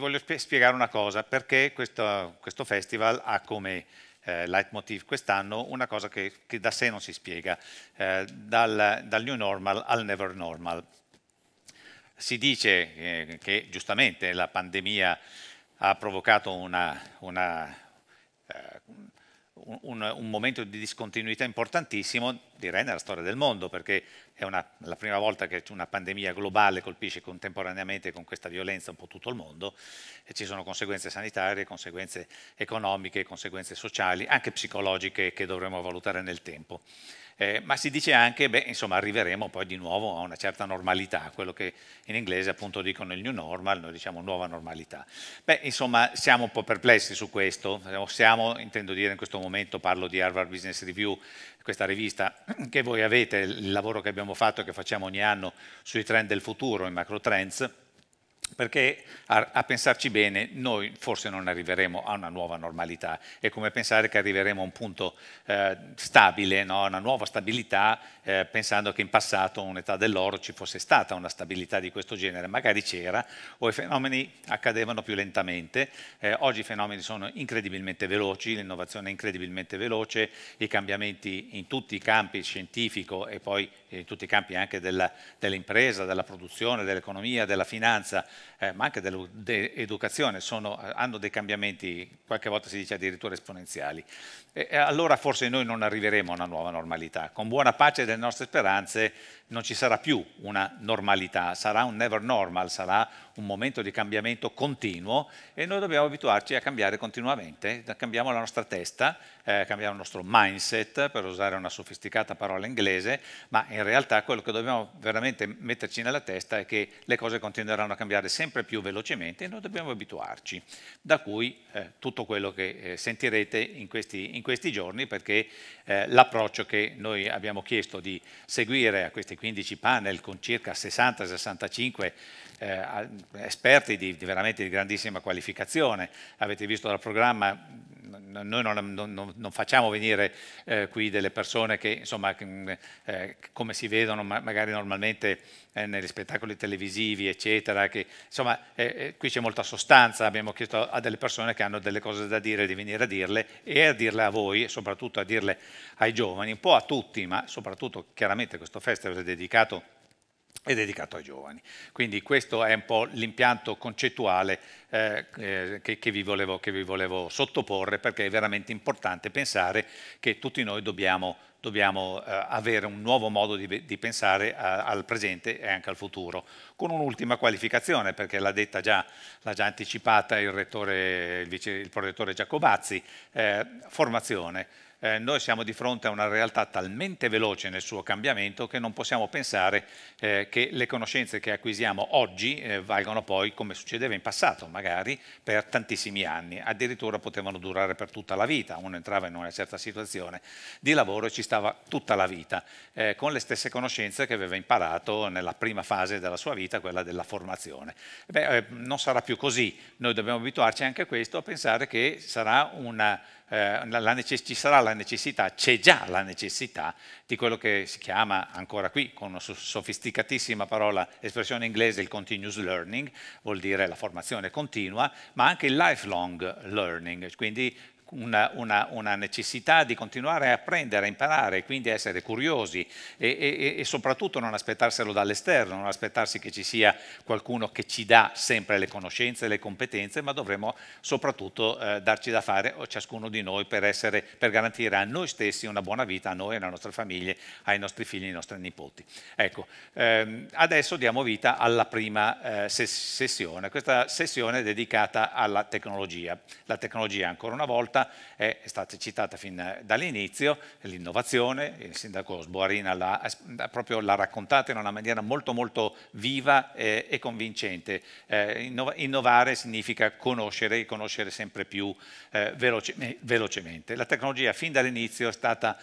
voglio spiegare una cosa, perché questo, questo festival ha come eh, leitmotiv quest'anno una cosa che, che, da sé non si spiega, eh, dal, dal, new normal al never normal. Si dice eh, che giustamente la pandemia ha provocato una, una un, un, momento di discontinuità importantissimo, direi, nella storia del mondo, perché è una, la prima volta che una pandemia globale colpisce contemporaneamente con questa violenza un po' tutto il mondo e ci sono conseguenze sanitarie, conseguenze economiche, conseguenze sociali, anche psicologiche che dovremo valutare nel tempo eh, ma si dice anche, beh, insomma, arriveremo poi di nuovo a una certa normalità, quello che in inglese appunto dicono il new normal, noi diciamo nuova normalità. Beh, insomma, siamo un po' perplessi su questo, siamo, intendo dire in questo momento, parlo di Harvard Business Review, questa rivista che voi avete, il lavoro che abbiamo fatto e che facciamo ogni anno sui trend del futuro, i macro trends, perché a, a, pensarci bene noi forse non arriveremo a una nuova normalità, è come pensare che arriveremo a un punto eh, stabile, no? una nuova stabilità eh, pensando che in passato un'età dell'oro ci fosse stata una stabilità di questo genere, magari c'era, o i fenomeni accadevano più lentamente, eh, oggi i fenomeni sono incredibilmente veloci, l'innovazione è incredibilmente veloce, i cambiamenti in tutti i campi, scientifico e poi eh, in tutti i campi anche della, dell'impresa, della produzione, dell'economia, della finanza, eh, ma anche dell'educazione, sono, eh, hanno dei cambiamenti, qualche volta si dice addirittura esponenziali. E allora forse noi non arriveremo a una nuova normalità, con buona pace delle nostre speranze non ci sarà più una normalità, sarà un never normal, sarà un momento di cambiamento continuo e noi dobbiamo abituarci a cambiare continuamente, cambiamo la nostra testa, eh, cambiamo il nostro mindset, per usare una sofisticata parola inglese, ma in realtà quello che dobbiamo veramente metterci nella testa è che le cose continueranno a cambiare sempre più velocemente e noi dobbiamo abituarci, da cui eh, tutto quello che eh, sentirete in questi, in questi, giorni, perché eh, l'approccio che noi abbiamo chiesto di seguire a questi 15 panel con circa 60-65 eh, esperti di, di veramente di grandissima qualificazione. Avete visto dal programma noi non, non, non facciamo venire eh, qui delle persone che, insomma, eh, come si vedono ma magari normalmente eh, negli spettacoli televisivi, eccetera, che, insomma, eh, eh, qui c'è molta sostanza, abbiamo chiesto a delle persone che hanno delle cose da dire di venire a dirle e a dirle a voi, e soprattutto a dirle ai giovani, un po' a tutti, ma soprattutto chiaramente questo festival è dedicato è dedicato ai giovani. Quindi questo è un po' l'impianto concettuale eh, eh, che, che, vi volevo, che, vi volevo, sottoporre perché è veramente importante pensare che tutti noi dobbiamo, dobbiamo eh, avere un nuovo modo di, di pensare a, eh, al presente e anche al futuro, con un'ultima qualificazione perché l'ha detta già, l'ha già anticipata il, rettore, il, vice, il prorettore Giacobazzi, eh, formazione eh, noi siamo di fronte a una realtà talmente veloce nel suo cambiamento che non possiamo pensare eh, che le conoscenze che acquisiamo oggi eh, valgano poi, come succedeva in passato, magari per tantissimi anni, addirittura potevano durare per tutta la vita, uno entrava in una certa situazione di lavoro e ci stava tutta la vita, eh, con le stesse conoscenze che aveva imparato nella prima fase della sua vita, quella della formazione. Beh, eh, non sarà più così, noi dobbiamo abituarci anche a questo, a pensare che sarà una eh, ci sarà la necessità, c'è già la necessità di quello che si chiama ancora qui, con una sofisticatissima parola, espressione inglese, il continuous learning, vuol dire la formazione continua, ma anche il lifelong learning, quindi una, una, una, necessità di continuare a apprendere, a imparare, quindi essere curiosi e, e, e soprattutto non aspettarselo dall'esterno, non aspettarsi che ci sia qualcuno che ci dà sempre le conoscenze e le competenze, ma dovremo soprattutto eh, darci da fare ciascuno di noi per, essere, per, garantire a noi stessi una buona vita, a noi, alle nostre famiglie, ai nostri figli, ai nostri nipoti. Ecco, ehm, adesso diamo vita alla prima eh, sessione, questa sessione è dedicata alla tecnologia. La tecnologia ancora una volta proposta è, stata citata fin dall'inizio, l'innovazione, il sindaco Sboarina l'ha, proprio l'ha raccontata in una maniera molto molto viva e, e convincente. Eh, innovare significa conoscere e conoscere sempre più eh, veloce, velocemente. La tecnologia fin dall'inizio è stata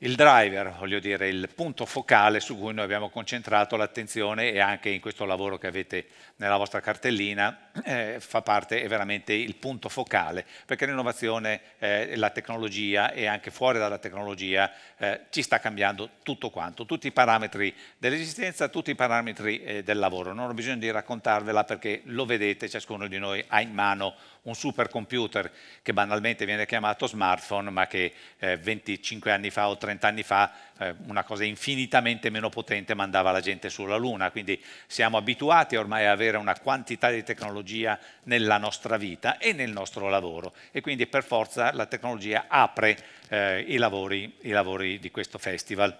il driver, voglio dire, il punto focale su cui noi abbiamo concentrato l'attenzione e anche in questo lavoro che avete nella vostra cartellina eh, fa parte, è veramente il punto focale, perché l'innovazione, eh, la tecnologia e anche fuori dalla tecnologia eh, ci sta cambiando tutto quanto, tutti i parametri dell'esistenza, tutti i parametri eh, del lavoro. Non ho bisogno di raccontarvela perché lo vedete, ciascuno di noi ha in mano un supercomputer che banalmente viene chiamato smartphone, ma che eh, 25 anni fa o 30 anni fa eh, una cosa infinitamente meno potente mandava la gente sulla Luna. Quindi siamo abituati ormai a avere una quantità di tecnologia nella nostra vita e nel nostro lavoro e quindi per forza la tecnologia apre eh, i, lavori, i lavori di questo festival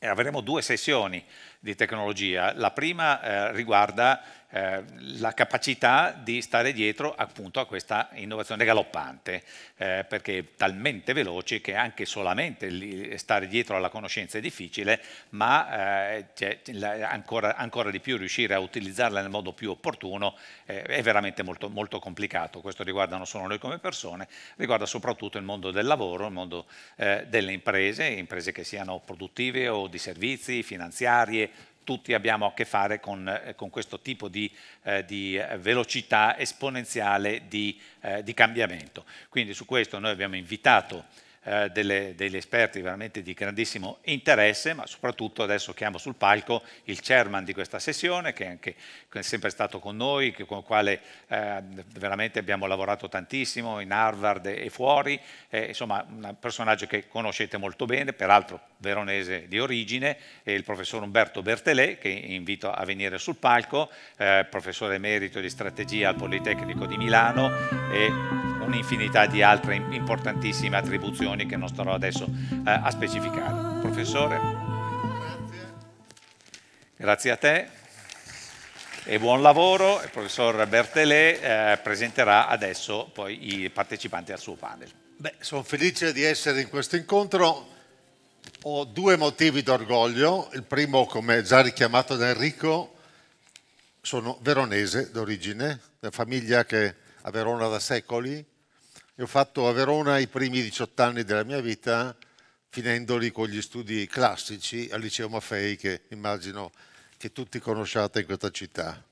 avremo due sessioni di tecnologia. La prima eh, riguarda eh, la capacità di stare dietro appunto a questa innovazione galoppante, eh, perché è talmente veloce che anche solamente stare dietro alla conoscenza è difficile, ma eh, cioè, ancora, ancora, di più riuscire a utilizzarla nel modo più opportuno eh, è veramente molto, molto complicato. Questo riguarda non solo noi come persone, riguarda soprattutto il mondo del lavoro, il mondo eh, delle imprese, imprese che siano produttive o di servizi, finanziarie, tutti abbiamo a che fare con, eh, con questo tipo di, eh, di, eh, velocità esponenziale di, eh, di cambiamento. Quindi su questo noi abbiamo invitato eh, delle, degli esperti veramente di grandissimo interesse, ma soprattutto adesso chiamo sul palco il chairman di questa sessione, che è, anche, che è sempre stato con noi, che, con il quale eh, veramente abbiamo lavorato tantissimo in Harvard e, fuori, eh, insomma un personaggio che conoscete molto bene, peraltro veronese di origine, e il professor Umberto Bertelè, che invito a venire sul palco, eh, professore emerito di strategia al Politecnico di Milano. E, un'infinità di altre importantissime attribuzioni che non starò adesso eh, a specificare. Professore, grazie, grazie a te e buon lavoro. Il professor Bertelet eh, presenterà adesso poi i partecipanti al suo panel. Beh, sono felice di essere in questo incontro. Ho due motivi d'orgoglio. Il primo, come già richiamato da Enrico, sono veronese d'origine, una famiglia che a Verona da secoli e ho fatto a Verona i primi 18 anni della mia vita, finendoli con gli studi classici al Liceo Maffei, che immagino che tutti conosciate in questa città.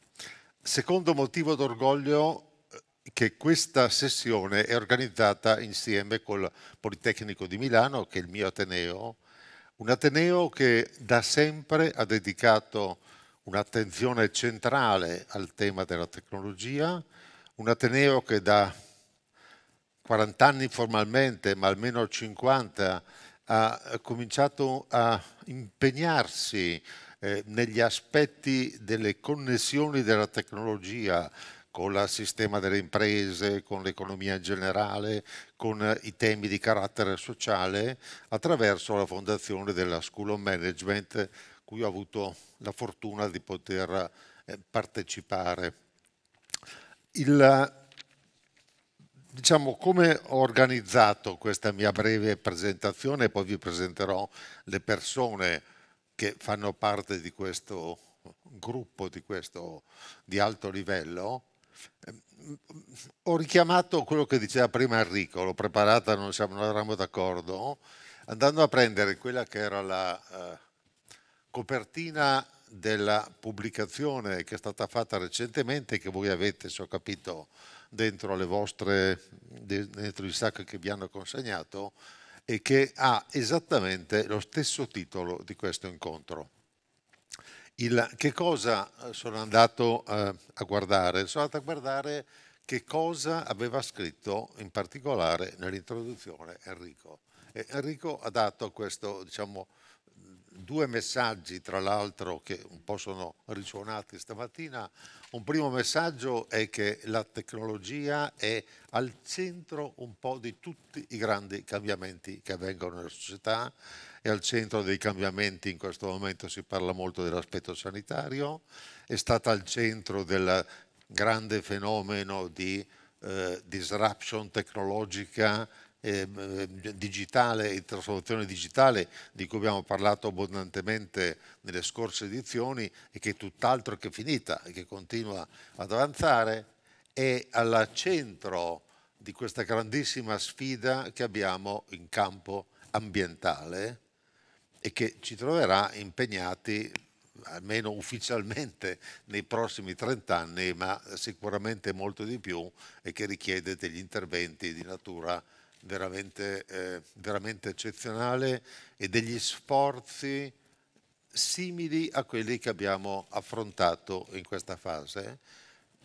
Secondo motivo d'orgoglio eh, che questa sessione è organizzata insieme col Politecnico di Milano, che è il mio Ateneo, un Ateneo che da sempre ha dedicato un'attenzione centrale al tema della tecnologia, un Ateneo che da 40 anni formalmente, ma almeno 50, ha cominciato a impegnarsi eh, negli aspetti delle connessioni della tecnologia con il sistema delle imprese, con l'economia in generale, con i temi di carattere sociale, attraverso la fondazione della School of Management, cui ho avuto la fortuna di poter eh, partecipare. Il, diciamo, come ho organizzato questa mia breve presentazione, poi vi presenterò le persone che fanno parte di questo gruppo, di questo di alto livello, ho richiamato quello che diceva prima Enrico, l'ho preparata, non, siamo, non eravamo d'accordo, andando a prendere quella che era la eh, copertina della pubblicazione che è stata fatta recentemente, che voi avete, se ho capito, dentro, vostre, dentro il sacco che vi hanno consegnato e che ha esattamente lo stesso titolo di questo incontro. Il, che cosa eh, sono andato eh, a guardare? Sono andato a guardare che cosa aveva scritto in particolare nell'introduzione Enrico. E Enrico ha dato questo, diciamo, due messaggi, tra l'altro, che un po' sono risuonati stamattina. Un primo messaggio è che la tecnologia è al centro un po' di tutti i grandi cambiamenti che avvengono nella società, è al centro dei cambiamenti, in questo momento si parla molto dell'aspetto sanitario, è stata al centro del grande fenomeno di eh, disruption tecnologica Ehm, eh, digitale e trasformazione digitale di cui abbiamo parlato abbondantemente nelle scorse edizioni e che è tutt'altro che finita e che continua ad avanzare, è al centro di questa grandissima sfida che abbiamo in campo ambientale e che ci troverà impegnati almeno ufficialmente nei prossimi 30 anni, ma sicuramente molto di più e che richiede degli interventi di natura veramente, eh, veramente eccezionale e degli sforzi simili a quelli che abbiamo affrontato in questa fase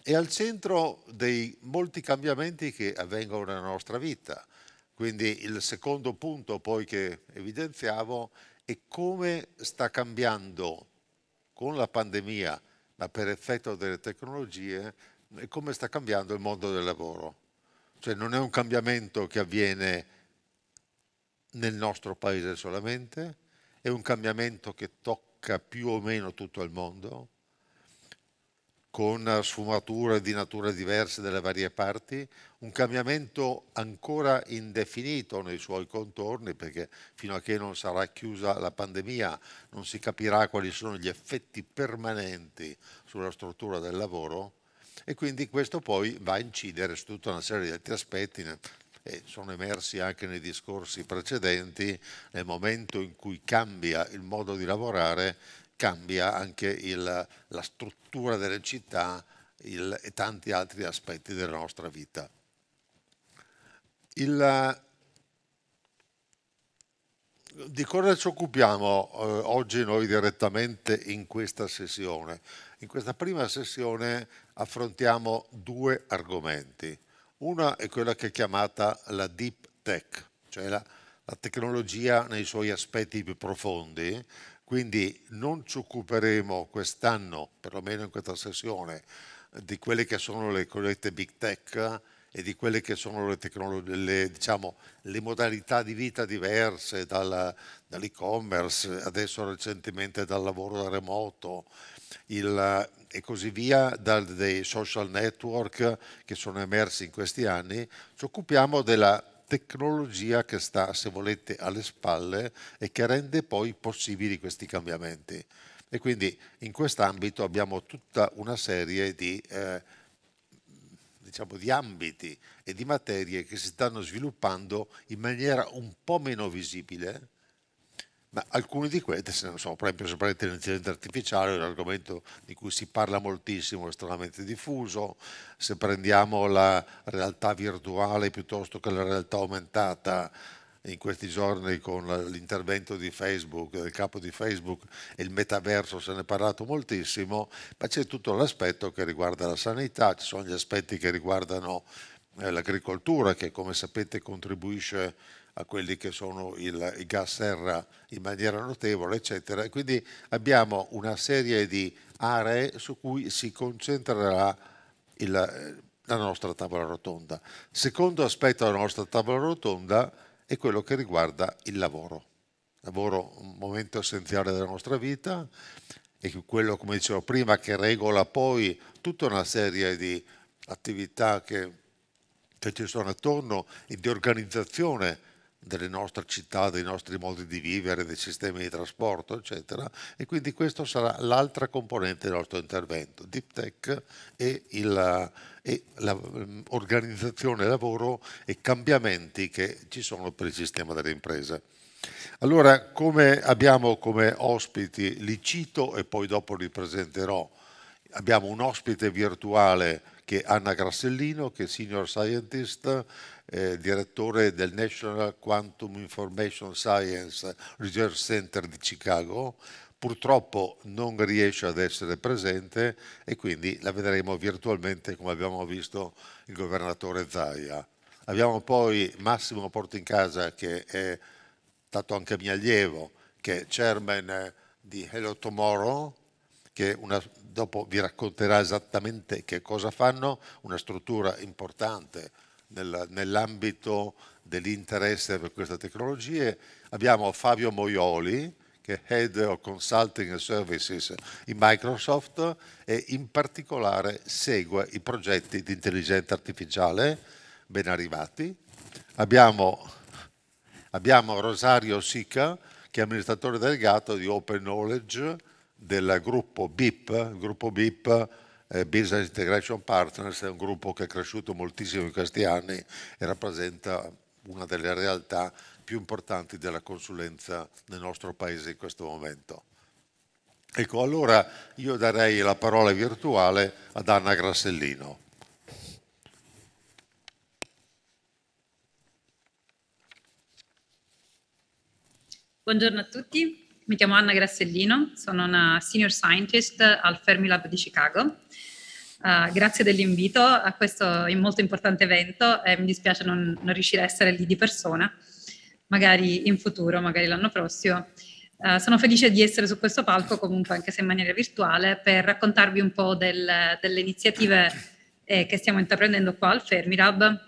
e al centro dei molti cambiamenti che avvengono nella nostra vita. Quindi il secondo punto poi che evidenziavo è come sta cambiando con la pandemia, ma per effetto delle tecnologie, come sta cambiando il mondo del lavoro. Cioè non è un cambiamento che avviene nel nostro paese solamente, è un cambiamento che tocca più o meno tutto il mondo, con sfumature di natura diverse delle varie parti, un cambiamento ancora indefinito nei suoi contorni, perché fino a che non sarà chiusa la pandemia non si capirà quali sono gli effetti permanenti sulla struttura del lavoro, e quindi questo poi va a incidere su tutta una serie di altri aspetti e sono emersi anche nei discorsi precedenti, nel momento in cui cambia il modo di lavorare, cambia anche il, la struttura delle città il, e tanti altri aspetti della nostra vita. Il, di cosa ci occupiamo eh, oggi noi direttamente in questa sessione? In questa prima sessione affrontiamo due argomenti. Una è quella che è chiamata la deep tech, cioè la, la tecnologia nei suoi aspetti più profondi, quindi non ci occuperemo quest'anno, perlomeno in questa sessione, di quelle che sono le cosiddette big tech, e di quelle che sono le, le, diciamo, le modalità di vita diverse dal, dall'e-commerce, adesso recentemente dal lavoro da remoto il, e così via, dai social network che sono emersi in questi anni, ci occupiamo della tecnologia che sta, se volete, alle spalle e che rende poi possibili questi cambiamenti. E quindi in quest'ambito abbiamo tutta una serie di... Eh, diciamo, di ambiti e di materie che si stanno sviluppando in maniera un po' meno visibile, ma alcune di queste, se non so, per esempio sopra l'intelligenza artificiale, è un argomento di cui si parla moltissimo, estremamente diffuso, se prendiamo la realtà virtuale piuttosto che la realtà aumentata, in questi giorni con l'intervento di Facebook, del capo di Facebook e il metaverso se ne è parlato moltissimo, ma c'è tutto l'aspetto che riguarda la sanità, ci sono gli aspetti che riguardano eh, l'agricoltura che come sapete contribuisce a quelli che sono il, i gas serra in maniera notevole, eccetera. E quindi abbiamo una serie di aree su cui si concentrerà il, eh, la nostra tavola rotonda. Secondo aspetto della nostra tavola rotonda è quello che riguarda il lavoro. lavoro un momento essenziale della nostra vita e quello, come dicevo prima, che regola poi tutta una serie di attività che, che ci sono attorno e di organizzazione delle nostre città, dei nostri modi di vivere, dei sistemi di trasporto, eccetera. E quindi questa sarà l'altra componente del nostro intervento, Deep Tech e il e l'organizzazione mm, lavoro e cambiamenti che ci sono per il sistema delle imprese. Allora, come abbiamo come ospiti, li cito e poi dopo li presenterò, abbiamo un ospite virtuale che è Anna Grassellino, che è Senior Scientist, eh, direttore del National Quantum Information Science Research Center di Chicago, purtroppo non riesce ad essere presente e quindi la vedremo virtualmente come abbiamo visto il governatore Zaia. Abbiamo poi Massimo Portincasa che è stato anche mio allievo, che è chairman di Hello Tomorrow, che una, dopo vi racconterà esattamente che cosa fanno, una struttura importante nel, nell'ambito dell'interesse per queste tecnologie. Abbiamo Fabio Moioli, che è Head of Consulting Services in Microsoft e in particolare segue i progetti di intelligenza artificiale, ben arrivati. Abbiamo, abbiamo Rosario Sica, che è amministratore delegato di Open Knowledge del gruppo BIP, gruppo BIP eh, Business Integration Partners, è un gruppo che è cresciuto moltissimo in questi anni e rappresenta una delle realtà più importanti della consulenza nel nostro paese in questo momento. Ecco, allora io darei la parola virtuale ad Anna Grassellino. Buongiorno a tutti, mi chiamo Anna Grassellino, sono una senior scientist al Fermilab di Chicago. Uh, grazie dell'invito a questo molto importante evento e mi dispiace non, non riuscire a essere lì di persona, magari in futuro, magari l'anno prossimo. Uh, sono felice di essere su questo palco, comunque anche se in maniera virtuale, per raccontarvi un po' del, delle iniziative eh, che stiamo intraprendendo qua al Fermilab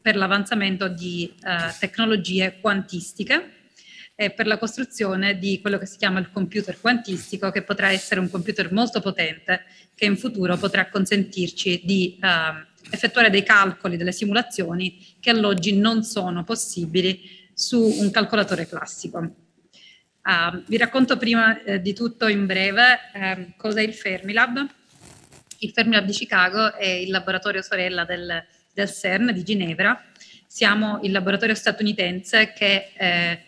per l'avanzamento di uh, tecnologie quantistiche e per la costruzione di quello che si chiama il computer quantistico, che potrà essere un computer molto potente, che in futuro potrà consentirci di uh, effettuare dei calcoli, delle simulazioni che all'oggi non sono possibili su un calcolatore classico. Uh, vi racconto prima eh, di tutto in breve eh, cos'è il Fermilab. Il Fermilab di Chicago è il laboratorio sorella del, del CERN di Ginevra. Siamo il laboratorio statunitense che, eh,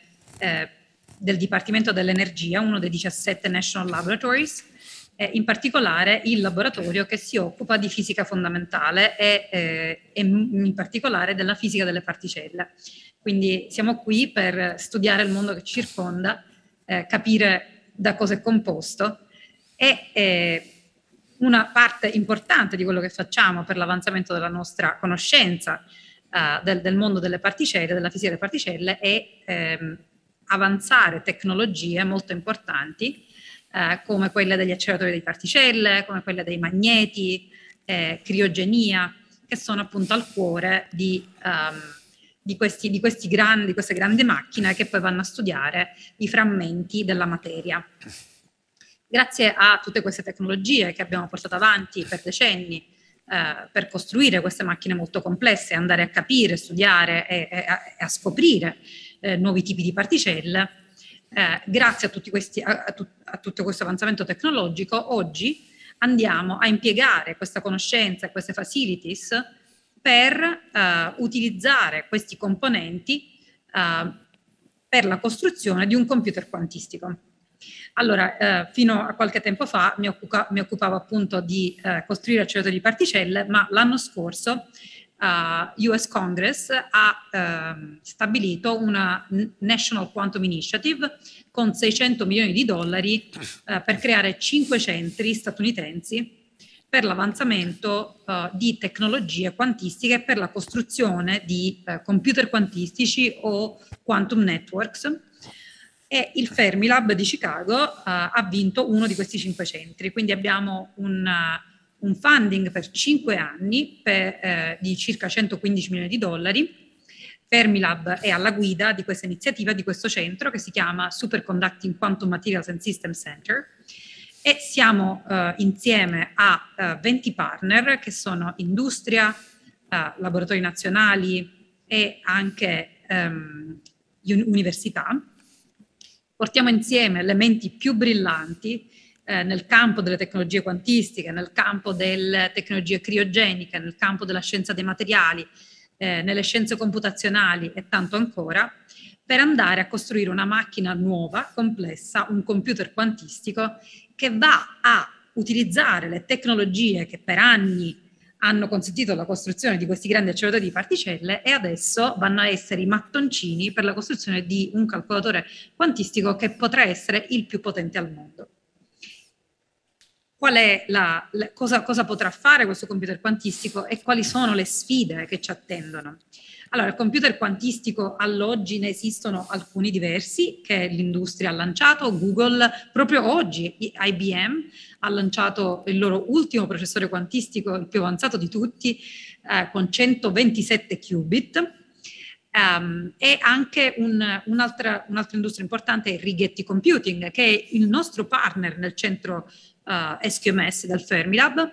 del Dipartimento dell'Energia, uno dei 17 National Laboratories, in particolare il laboratorio che si occupa di fisica fondamentale e, eh, e in particolare della fisica delle particelle. Quindi siamo qui per studiare il mondo che ci circonda, eh, capire da cosa è composto e eh, una parte importante di quello che facciamo per l'avanzamento della nostra conoscenza eh, del, del, mondo delle particelle, della fisica delle particelle, è ehm, avanzare tecnologie molto importanti eh, come quelle degli acceleratori di particelle, come quelle dei magneti, eh, criogenia, che sono appunto al cuore di... Um, di, questi, di, questi grandi, di queste grandi macchine che poi vanno a studiare i frammenti della materia. Grazie a tutte queste tecnologie che abbiamo portato avanti per decenni eh, per costruire queste macchine molto complesse, andare a capire, studiare e, e, a, e a, scoprire eh, nuovi tipi di particelle, eh, grazie a, questi, a, tu, a tutto questo avanzamento tecnologico, oggi andiamo a impiegare questa conoscenza e queste facilities per uh, utilizzare questi componenti uh, per la costruzione di un computer quantistico. Allora, eh, fino a qualche tempo fa mi, occupa, mi occupavo appunto di eh, costruire acceleratori di particelle, ma l'anno scorso eh, US Congress ha ehm, stabilito una National Quantum Initiative con 600 milioni di dollari eh, per creare 5 centri statunitensi per l'avanzamento eh, di tecnologie quantistiche per la costruzione di eh, computer quantistici o quantum networks e il Fermilab di Chicago eh, ha vinto uno di questi cinque centri, quindi abbiamo un, uh, un funding per cinque anni per, eh, di circa 115 milioni di dollari. Fermilab è alla guida di questa iniziativa, di questo centro che si chiama Superconducting Quantum Materials and System Center e siamo eh, insieme a eh, 20 partner che sono industria, eh, laboratori nazionali e anche ehm, università. Portiamo insieme le menti più brillanti eh, nel campo delle tecnologie quantistiche, nel campo delle tecnologie criogeniche, nel campo della scienza dei materiali, eh, nelle scienze computazionali e tanto ancora, per andare a costruire una macchina nuova, complessa, un computer quantistico che va a utilizzare le tecnologie che per anni hanno consentito la costruzione di questi grandi acceleratori di particelle e adesso vanno a essere i mattoncini per la costruzione di un calcolatore quantistico che potrà essere il più potente al mondo. Qual La, la, cosa, cosa potrà fare questo computer quantistico e quali sono le sfide che ci attendono? Allora, il computer quantistico all'oggi ne esistono alcuni diversi che l'industria ha lanciato, Google proprio oggi, IBM ha lanciato il loro ultimo processore quantistico, il più avanzato di tutti, eh, con 127 qubit. Um, e anche un, un'altra, un'altra, industria importante è Righetti Computing, che è il nostro partner nel centro uh, eh, SQMS del Fermilab.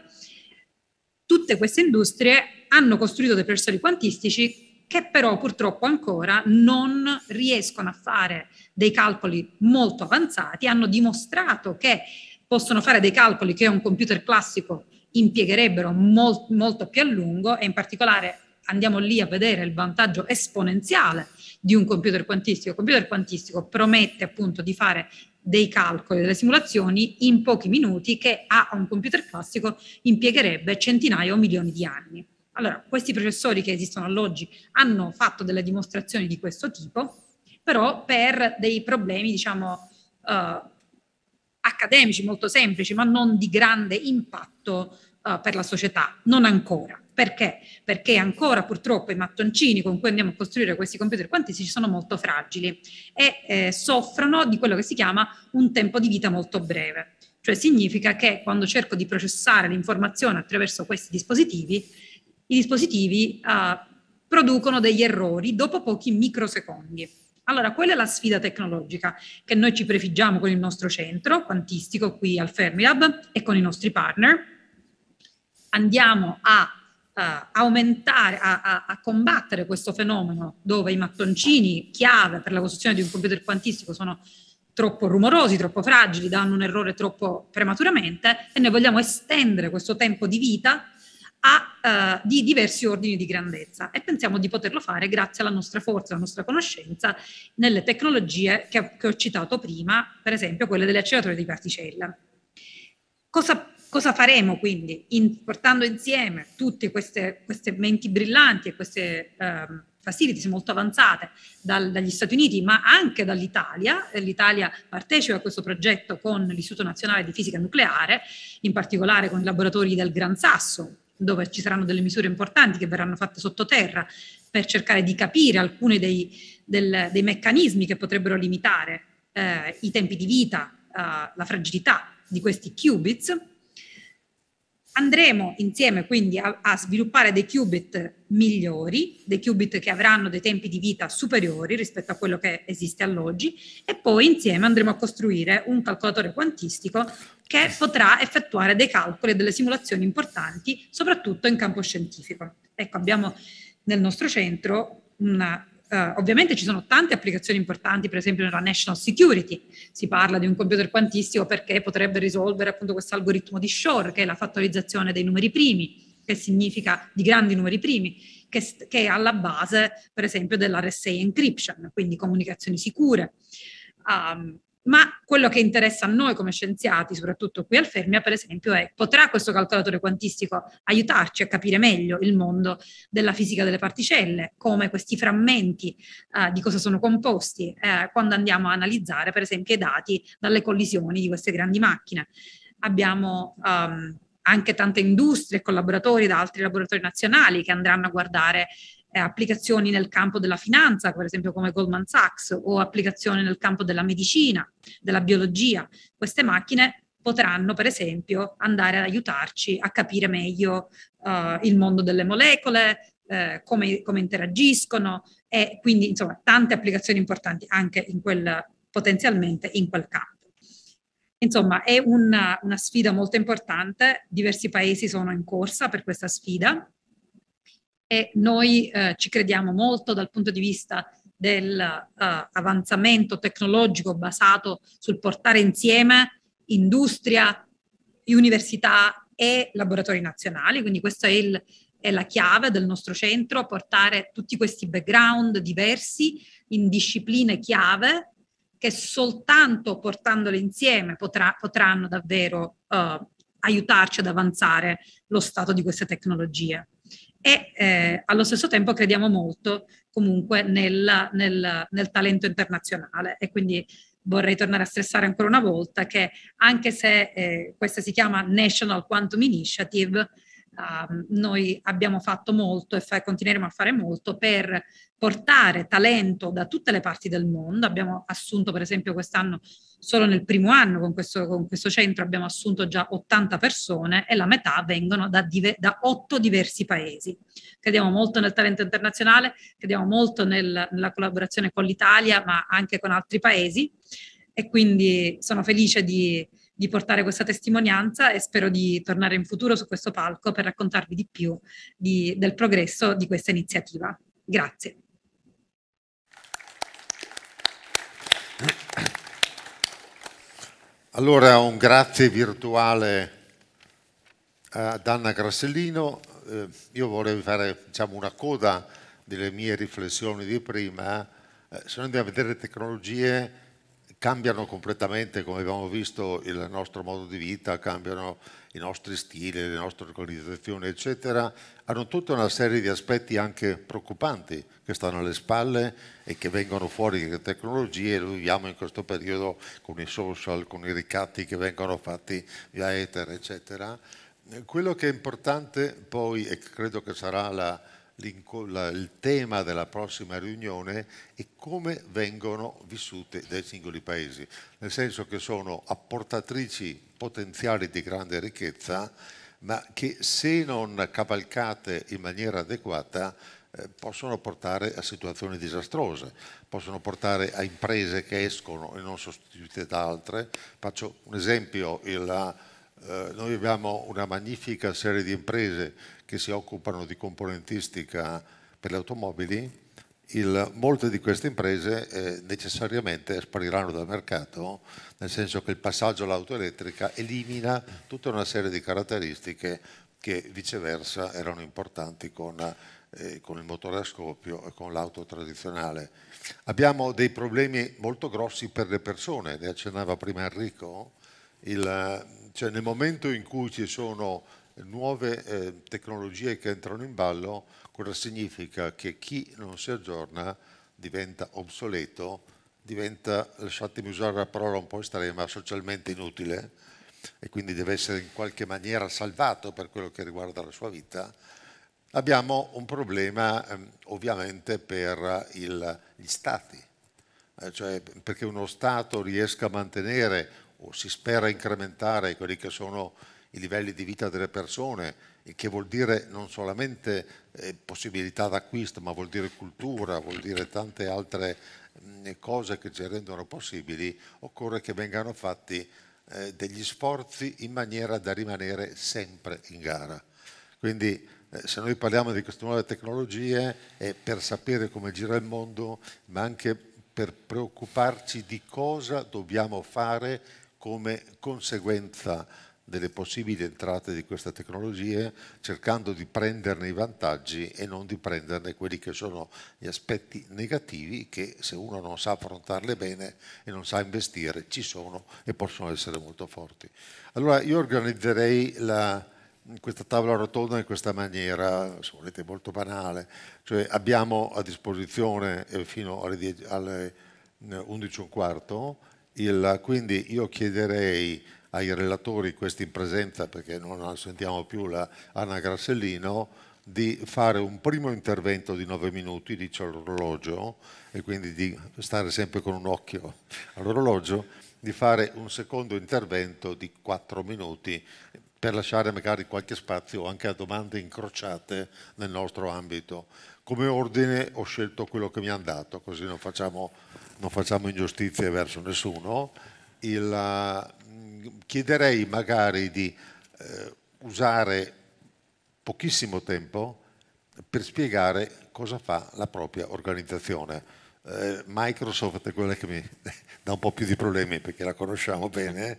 Tutte queste industrie hanno costruito dei processori quantistici che però purtroppo ancora non riescono a fare dei calcoli molto avanzati, hanno dimostrato che possono fare dei calcoli che un computer classico impiegherebbero molt, molto più a lungo e in particolare andiamo lì a vedere il vantaggio esponenziale di un computer quantistico. Il computer quantistico promette appunto di fare dei calcoli, delle simulazioni in pochi minuti che a un computer classico impiegherebbe centinaia o milioni di anni. Allora, questi processori che esistono all'oggi hanno fatto delle dimostrazioni di questo tipo, però per dei problemi, diciamo, eh, accademici molto semplici, ma non di grande impatto eh, per la società, non ancora. Perché? Perché ancora purtroppo i mattoncini con cui andiamo a costruire questi computer quantistici sono molto fragili e eh, soffrono di quello che si chiama un tempo di vita molto breve. Cioè significa che quando cerco di processare l'informazione attraverso questi dispositivi, i dispositivi eh, producono degli errori dopo pochi microsecondi. Allora, quella è la sfida tecnologica che noi ci prefiggiamo con il nostro centro quantistico qui al Fermilab e con i nostri partner. Andiamo a Uh, aumentare, a, a, a, combattere questo fenomeno dove i mattoncini chiave per la costruzione di un computer quantistico sono troppo rumorosi, troppo fragili, danno un errore troppo prematuramente e noi vogliamo estendere questo tempo di vita a, uh, di diversi ordini di grandezza e pensiamo di poterlo fare grazie alla nostra forza, alla nostra conoscenza nelle tecnologie che, ho, che ho citato prima, per esempio quelle delle acceleratori di particella. Cosa Cosa faremo quindi? In, portando insieme tutte queste, queste, menti brillanti e queste um, facilities molto avanzate dal, dagli Stati Uniti, ma anche dall'Italia, l'Italia partecipa a questo progetto con l'Istituto Nazionale di Fisica Nucleare, in particolare con i laboratori del Gran Sasso, dove ci saranno delle misure importanti che verranno fatte sottoterra per cercare di capire alcuni dei, del, dei meccanismi che potrebbero limitare eh, i tempi di vita, eh, la fragilità di questi qubits. Andremo insieme quindi a, a sviluppare dei qubit migliori, dei qubit che avranno dei tempi di vita superiori rispetto a quello che esiste all'oggi e poi insieme andremo a costruire un calcolatore quantistico che potrà effettuare dei calcoli e delle simulazioni importanti, soprattutto in campo scientifico. Ecco, abbiamo nel nostro centro una Uh, ovviamente ci sono tante applicazioni importanti, per esempio nella national security, si parla di un computer quantistico perché potrebbe risolvere appunto questo algoritmo di Shor, che è la fattorizzazione dei numeri primi, che significa di grandi numeri primi, che, che è alla base per esempio dell'RSA encryption, quindi comunicazioni sicure. Um, ma quello che interessa a noi come scienziati, soprattutto qui al Fermia, per esempio, è potrà questo calcolatore quantistico aiutarci a capire meglio il mondo della fisica delle particelle, come questi frammenti eh, di cosa sono composti, eh, quando andiamo a analizzare, per esempio, i dati dalle collisioni di queste grandi macchine. Abbiamo um, anche tante industrie e collaboratori da altri laboratori nazionali che andranno a guardare eh, applicazioni nel campo della finanza, per esempio come Goldman Sachs, o applicazioni nel campo della medicina, della biologia. Queste macchine potranno, per esempio, andare ad aiutarci a capire meglio eh, il mondo delle molecole, eh, come, come interagiscono e quindi, insomma, tante applicazioni importanti anche in quel, potenzialmente in quel campo. Insomma, è una, una, sfida molto importante, diversi paesi sono in corsa per questa sfida e noi eh, ci crediamo molto dal punto di vista dell'avanzamento eh, uh, tecnologico basato sul portare insieme industria, università e laboratori nazionali, quindi questa è, il, è la chiave del nostro centro, portare tutti questi background diversi in discipline chiave che soltanto portandole insieme potrà, potranno davvero uh, aiutarci ad avanzare lo stato di queste tecnologie e eh, allo stesso tempo crediamo molto comunque nella, nel, nel, talento internazionale e quindi vorrei tornare a stressare ancora una volta che anche se eh, questa si chiama National Quantum Initiative, Ehm, noi abbiamo fatto molto e fa- continueremo a fare molto per portare talento da tutte le parti del mondo. Abbiamo assunto per esempio quest'anno, solo nel primo anno con questo, con questo centro abbiamo assunto già 80 persone e la metà vengono da, dive- da 8 diversi paesi. Crediamo molto nel talento internazionale, crediamo molto nel, nella collaborazione con l'Italia ma anche con altri paesi e quindi sono felice di di portare questa testimonianza e spero di tornare in futuro su questo palco per raccontarvi di più di, del progresso di questa iniziativa. Grazie. Allora un grazie virtuale eh, ad Anna Grassellino. Eh, io vorrei fare diciamo, una coda delle mie riflessioni di prima. Eh, se noi andiamo a vedere tecnologie cambiano completamente, come abbiamo visto, il nostro modo di vita, cambiano i nostri stili, le nostre organizzazioni, eccetera, hanno tutta una serie di aspetti anche preoccupanti che stanno alle spalle e che vengono fuori dalle tecnologie. Lo viviamo in questo periodo con i social, con i ricatti che vengono fatti via Ether, eccetera. Quello che è importante poi, e credo che sarà la, la, il tema della prossima riunione è come vengono vissute dai singoli paesi, nel senso che sono apportatrici potenziali di grande ricchezza, ma che se non cavalcate in maniera adeguata eh, possono portare a situazioni disastrose, possono portare a imprese che escono e non sostituite da altre. Faccio un esempio, il, eh, noi abbiamo una magnifica serie di imprese che si occupano di componentistica per le automobili, il, molte di queste imprese eh, necessariamente spariranno dal mercato, nel senso che il passaggio all'auto elettrica elimina tutta una serie di caratteristiche che viceversa erano importanti con, eh, con il motore a scoppio e con l'auto tradizionale. Abbiamo dei problemi molto grossi per le persone, ne accennava prima Enrico, il, cioè nel momento in cui ci sono nuove eh, tecnologie che entrano in ballo, cosa significa? Che chi non si aggiorna diventa obsoleto, diventa, lasciatemi usare la parola un po' estrema, socialmente inutile e quindi deve essere in qualche maniera salvato per quello che riguarda la sua vita. Abbiamo un problema ehm, ovviamente per il, gli stati, eh, cioè perché uno Stato riesca a mantenere o si spera incrementare quelli che sono i livelli di vita delle persone, che vuol dire non solamente eh, possibilità d'acquisto, ma vuol dire cultura, vuol dire tante altre mm, cose che ci rendono possibili, occorre che vengano fatti eh, degli sforzi in maniera da rimanere sempre in gara. Quindi eh, se noi parliamo di queste nuove tecnologie è per sapere come gira il mondo, ma anche per preoccuparci di cosa dobbiamo fare come conseguenza delle possibili entrate di queste tecnologie cercando di prenderne i vantaggi e non di prenderne quelli che sono gli aspetti negativi che se uno non sa affrontarle bene e non sa investire ci sono e possono essere molto forti. Allora io organizzerei la, questa tavola rotonda in questa maniera, se volete molto banale, cioè abbiamo a disposizione eh, fino alle, 10, alle 11.15, mm, quindi io chiederei ai relatori, questi in presenza perché non sentiamo più la Anna Grassellino, di fare un primo intervento di nove minuti, dice l'orologio, e quindi di stare sempre con un occhio all'orologio, di fare un secondo intervento di quattro minuti per lasciare magari qualche spazio anche a domande incrociate nel nostro ambito. Come ordine ho scelto quello che mi hanno dato, così non facciamo, non facciamo ingiustizie verso nessuno. Il, chiederei magari di eh, usare pochissimo tempo per spiegare cosa fa la propria organizzazione. Eh, Microsoft è quella che mi dà un po' più di problemi perché la conosciamo bene,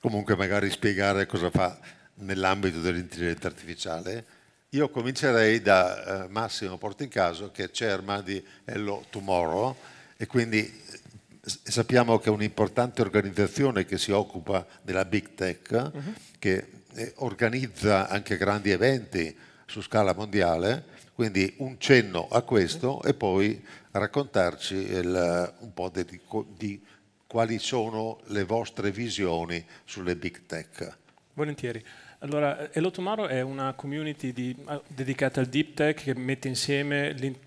comunque magari spiegare cosa fa nell'ambito dell'intelligenza artificiale. Io comincerei da eh, Massimo Portincaso che è chairman di Hello Tomorrow e quindi sappiamo che è un'importante organizzazione che si occupa della big tech, uh-huh. che eh, organizza anche grandi eventi su scala mondiale, quindi un cenno a questo e poi raccontarci il, un po' di, di, quali sono le vostre visioni sulle big tech. Volentieri. Allora, Elotomaro è una community di, ah, dedicata al deep tech che mette insieme l'intero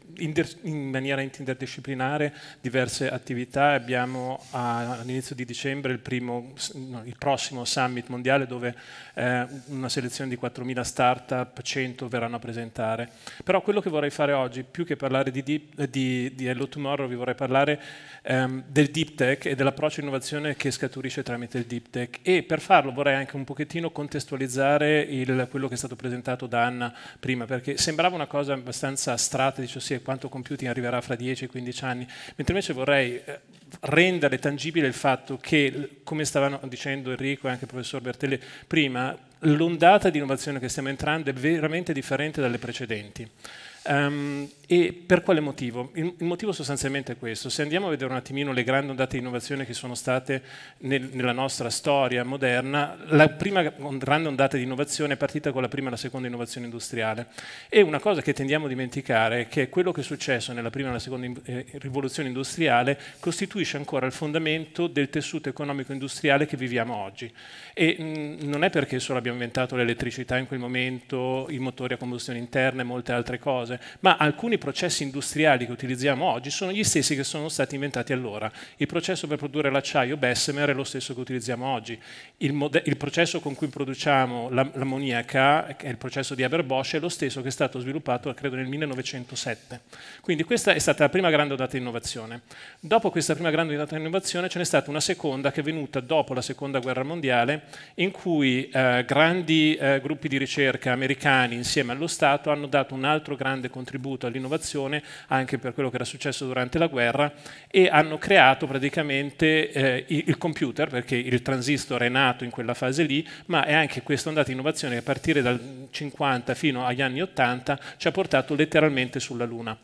in maniera interdisciplinare diverse attività. Abbiamo all'inizio di dicembre il, primo, no, il, prossimo summit mondiale dove eh, una selezione di 4.000 start-up, 100 verranno a presentare. Però quello che vorrei fare oggi, più che parlare di, deep, di, di Hello Tomorrow, vi vorrei parlare ehm, del deep tech e dell'approccio innovazione che scaturisce tramite il deep tech. E per farlo vorrei anche un pochettino contestualizzare il, quello che è stato presentato da Anna prima, perché sembrava una cosa abbastanza astratta, dice sì, quanto computing arriverà fra 10-15 anni, mentre invece vorrei eh, rendere tangibile il fatto che, come stavano dicendo Enrico e anche il professor Bertelli prima, l'ondata di innovazione che stiamo entrando è veramente differente dalle precedenti. Um, e per quale motivo? Il, il, motivo sostanzialmente è questo. Se andiamo a vedere un attimino le grandi ondate di innovazione che sono state nel, nella nostra storia moderna, la prima grande ondata di innovazione è partita con la prima e la seconda innovazione industriale. E una cosa che tendiamo a dimenticare è che quello che è successo nella prima e la seconda eh, rivoluzione industriale costituisce ancora il fondamento del tessuto economico industriale che viviamo oggi. E mh, non è perché solo abbiamo inventato l'elettricità in quel momento, i motori a combustione interna e molte altre cose ma alcuni processi industriali che utilizziamo oggi sono gli stessi che sono stati inventati allora. Il processo per produrre l'acciaio Bessemer è lo stesso che utilizziamo oggi. Il, il processo con cui produciamo l'ammoniaca, che è il processo di Haber-Bosch, è lo stesso che è stato sviluppato credo nel 1907. Quindi questa è stata la prima grande data di innovazione. Dopo questa prima grande data di innovazione ce n'è stata una seconda che è venuta dopo la seconda guerra mondiale in cui eh, grandi eh, gruppi di ricerca americani insieme allo Stato hanno dato un altro grande grande contributo all'innovazione anche per quello che era successo durante la guerra e hanno creato praticamente eh, il computer, perché il transistor è nato in quella fase lì, ma è anche questa ondata di innovazione che a partire dal 50 fino agli anni 80 ci ha portato letteralmente sulla Luna.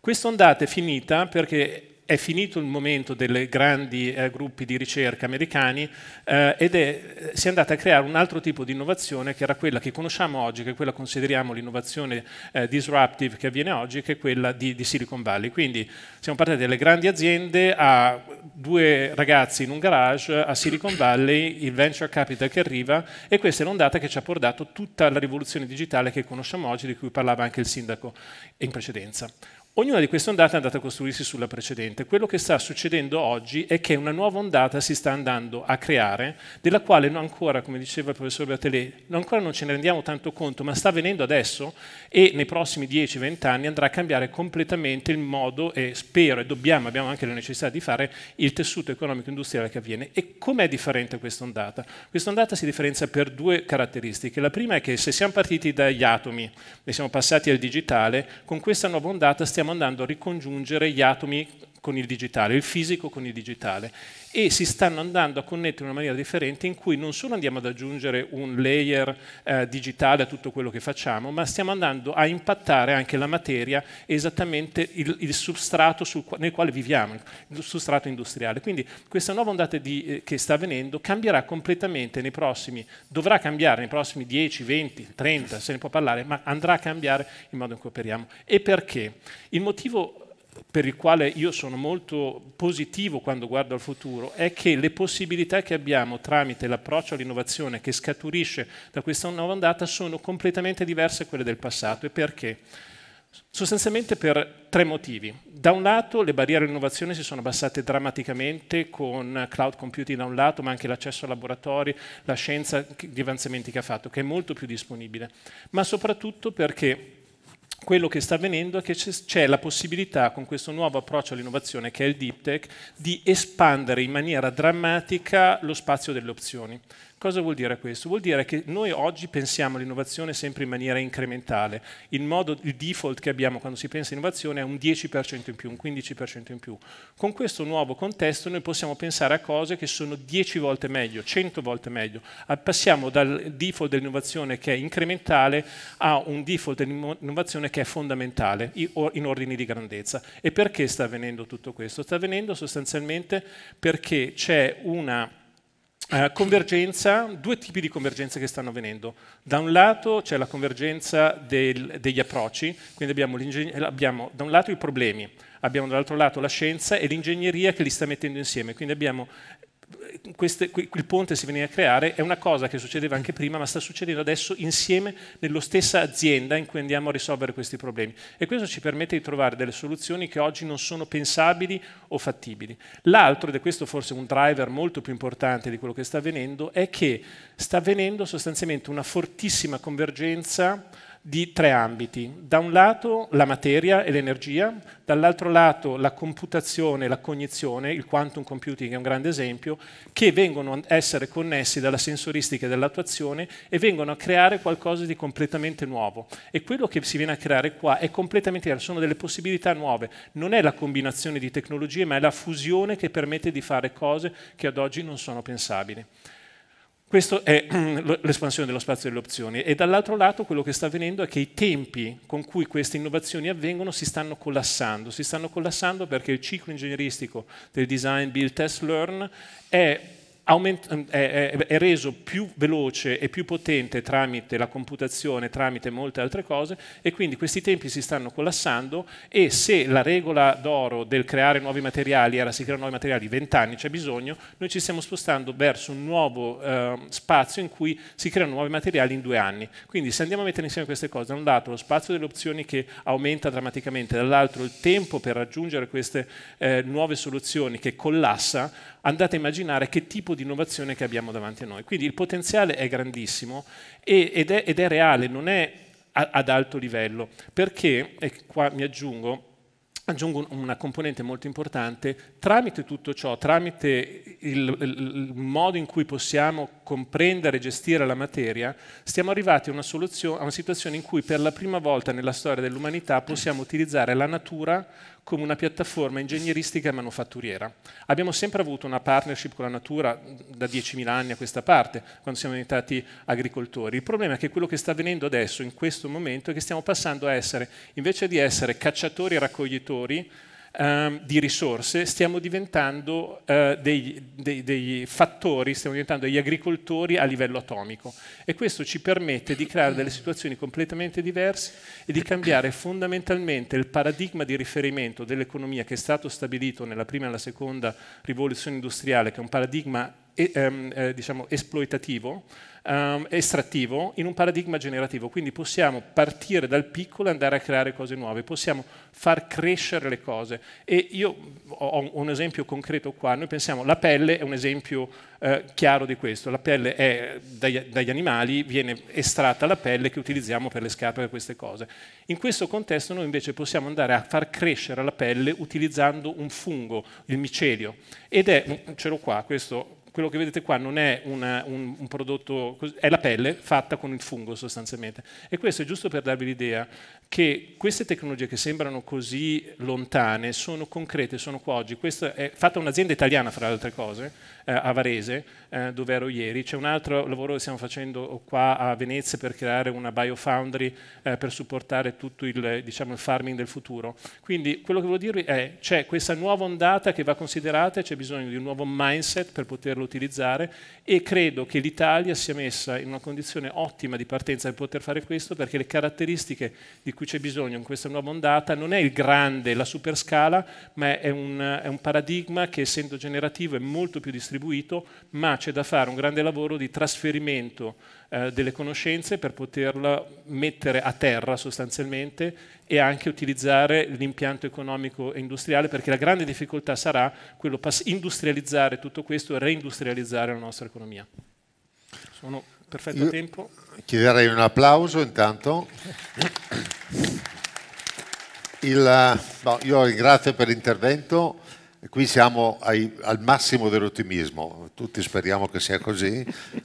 Questa ondata è finita perché è finito il momento dei grandi eh, gruppi di ricerca americani eh, ed è, eh, si è andata a creare un altro tipo di innovazione che era quella che conosciamo oggi, che è quella che consideriamo l'innovazione eh, disruptive che avviene oggi, che è quella di, di Silicon Valley. Quindi siamo partiti dalle grandi aziende a due ragazzi in un garage a Silicon Valley, il venture capital che arriva e questa è l'ondata che ci ha portato tutta la rivoluzione digitale che conosciamo oggi, di cui parlava anche il sindaco in precedenza. Ognuna di queste ondate è andata a costruirsi sulla precedente. Quello che sta succedendo oggi è che una nuova ondata si sta andando a creare, della quale ancora, come diceva il professor Bertelé, ancora non ce ne rendiamo tanto conto, ma sta avvenendo adesso e nei prossimi 10-20 anni andrà a cambiare completamente il modo e spero e dobbiamo, abbiamo anche la necessità di fare il tessuto economico-industriale che avviene. E com'è differente questa ondata? Questa ondata si differenzia per due caratteristiche. La prima è che se siamo partiti dagli atomi e siamo passati al digitale, con questa nuova ondata stiamo stiamo andando a ricongiungere gli atomi con il digitale, il fisico con il digitale e si stanno andando a connettere in una maniera differente in cui non solo andiamo ad aggiungere un layer eh, digitale a tutto quello che facciamo, ma stiamo andando a impattare anche la materia, esattamente il, il substrato sul, nel quale viviamo, il substrato industriale. Quindi questa nuova ondata di, eh, che sta avvenendo cambierà completamente nei prossimi, dovrà cambiare nei prossimi 10, 20, 30, se ne può parlare, ma andrà a cambiare il modo in cui operiamo. E perché? Il motivo per il quale io sono molto positivo quando guardo al futuro, è che le possibilità che abbiamo tramite l'approccio all'innovazione che scaturisce da questa nuova ondata sono completamente diverse da quelle del passato. E perché? Sostanzialmente per tre motivi. Da un lato le barriere all'innovazione si sono abbassate drammaticamente con cloud computing da un lato, ma anche l'accesso a laboratori, la scienza, gli avanzamenti che ha fatto, che è molto più disponibile. Ma soprattutto perché quello che sta avvenendo è che c'è la possibilità con questo nuovo approccio all'innovazione che è il deep tech di espandere in maniera drammatica lo spazio delle opzioni. Cosa vuol dire questo? Vuol dire che noi oggi pensiamo all'innovazione sempre in maniera incrementale. Il, modo, il default che abbiamo quando si pensa a innovazione è un 10% in più, un 15% in più. Con questo nuovo contesto noi possiamo pensare a cose che sono 10 volte meglio, 100 volte meglio. Ah, passiamo dal default dell'innovazione che è incrementale a un default dell'innovazione che è fondamentale, in ordini di grandezza. E perché sta avvenendo tutto questo? Sta avvenendo sostanzialmente perché c'è una eh, convergenza, due tipi di convergenza che stanno avvenendo. Da un lato c'è la convergenza del, degli approcci, quindi abbiamo, abbiamo da un lato i problemi, abbiamo dall'altro lato la scienza e l'ingegneria che li sta mettendo insieme, quindi abbiamo queste, il ponte si veniva a creare è una cosa che succedeva anche prima, ma sta succedendo adesso insieme nella stessa azienda in cui andiamo a risolvere questi problemi. E questo ci permette di trovare delle soluzioni che oggi non sono pensabili o fattibili. L'altro, ed è questo forse un driver molto più importante di quello che sta avvenendo, è che sta avvenendo sostanzialmente una fortissima convergenza di tre ambiti. Da un lato la materia e l'energia, dall'altro lato la computazione, la cognizione, il quantum computing è un grande esempio, che vengono a essere connessi dalla sensoristica e dall'attuazione e vengono a creare qualcosa di completamente nuovo. E quello che si viene a creare qua è completamente diverso, sono delle possibilità nuove, non è la combinazione di tecnologie, ma è la fusione che permette di fare cose che ad oggi non sono pensabili. Questa è l'espansione dello spazio delle opzioni e dall'altro lato quello che sta avvenendo è che i tempi con cui queste innovazioni avvengono si stanno collassando, si stanno collassando perché il ciclo ingegneristico del design build test learn è aument- ehm, è, è, reso più veloce e più potente tramite la computazione, tramite molte altre cose e quindi questi tempi si stanno collassando e se la regola d'oro del creare nuovi materiali era si creano nuovi materiali 20 anni c'è bisogno, noi ci stiamo spostando verso un nuovo eh, spazio in cui si creano nuovi materiali in due anni. Quindi se andiamo a mettere insieme queste cose, da un lato lo spazio delle opzioni che aumenta drammaticamente, dall'altro il tempo per raggiungere queste eh, nuove soluzioni che collassa, andate a immaginare che tipo tipo di innovazione che abbiamo davanti a noi. Quindi il potenziale è grandissimo ed è, ed è reale, non è ad alto livello, perché, e qua mi aggiungo, aggiungo una componente molto importante, tramite tutto ciò, tramite il, il, modo in cui possiamo comprendere e gestire la materia, siamo arrivati a una, a una situazione in cui per la prima volta nella storia dell'umanità possiamo utilizzare la natura come una piattaforma ingegneristica e manufatturiera. Abbiamo sempre avuto una partnership con la natura da 10.000 anni a questa parte, quando siamo diventati agricoltori. Il problema è che quello che sta avvenendo adesso, in questo momento, è che stiamo passando a essere, invece di essere cacciatori e raccoglitori, eh, di risorse, stiamo diventando eh, dei, dei, dei fattori, stiamo diventando degli agricoltori a livello atomico e questo ci permette di creare delle situazioni completamente diverse e di cambiare fondamentalmente il paradigma di riferimento dell'economia che è stato stabilito nella prima e nella seconda rivoluzione industriale, che è un paradigma ehm, eh, diciamo, esploitativo, um, estrattivo in un paradigma generativo, quindi possiamo partire dal piccolo e andare a creare cose nuove, possiamo far crescere le cose. E io ho un esempio concreto qua, noi pensiamo la pelle è un esempio eh, chiaro di questo, la pelle è dagli, dagli, animali, viene estratta la pelle che utilizziamo per le scarpe e per queste cose. In questo contesto noi invece possiamo andare a far crescere la pelle utilizzando un fungo, il micelio, ed è, ce l'ho qua, questo quello che vedete qua non è una, un, un, prodotto, è la pelle fatta con il fungo sostanzialmente. E questo è giusto per darvi l'idea che queste tecnologie che sembrano così lontane sono concrete, sono qua oggi. Questa è fatta un'azienda italiana, fra le altre cose, eh, a Varese, eh, dove ero ieri. C'è un altro lavoro che stiamo facendo qua a Venezia per creare una biofoundry eh, per supportare tutto il, diciamo, il, farming del futuro. Quindi quello che voglio dirvi è c'è questa nuova ondata che va considerata, c'è bisogno di un nuovo mindset per poterlo utilizzare e credo che l'Italia sia messa in una condizione ottima di partenza per poter fare questo perché le caratteristiche di cui c'è bisogno in questa nuova ondata non è il grande, la superscala, ma è un, è un paradigma che essendo generativo è molto più distribuito, ma c'è da fare un grande lavoro di trasferimento eh, delle conoscenze per poterla mettere a terra sostanzialmente e anche utilizzare l'impianto economico e industriale, perché la grande difficoltà sarà quello pass- industrializzare tutto questo e reindustrializzare la nostra economia. Sono perfetto Io tempo. Chiederei un applauso intanto. Il, eh, no, io ringrazio per l'intervento. Qui siamo ai, al massimo dell'ottimismo, tutti speriamo che sia così.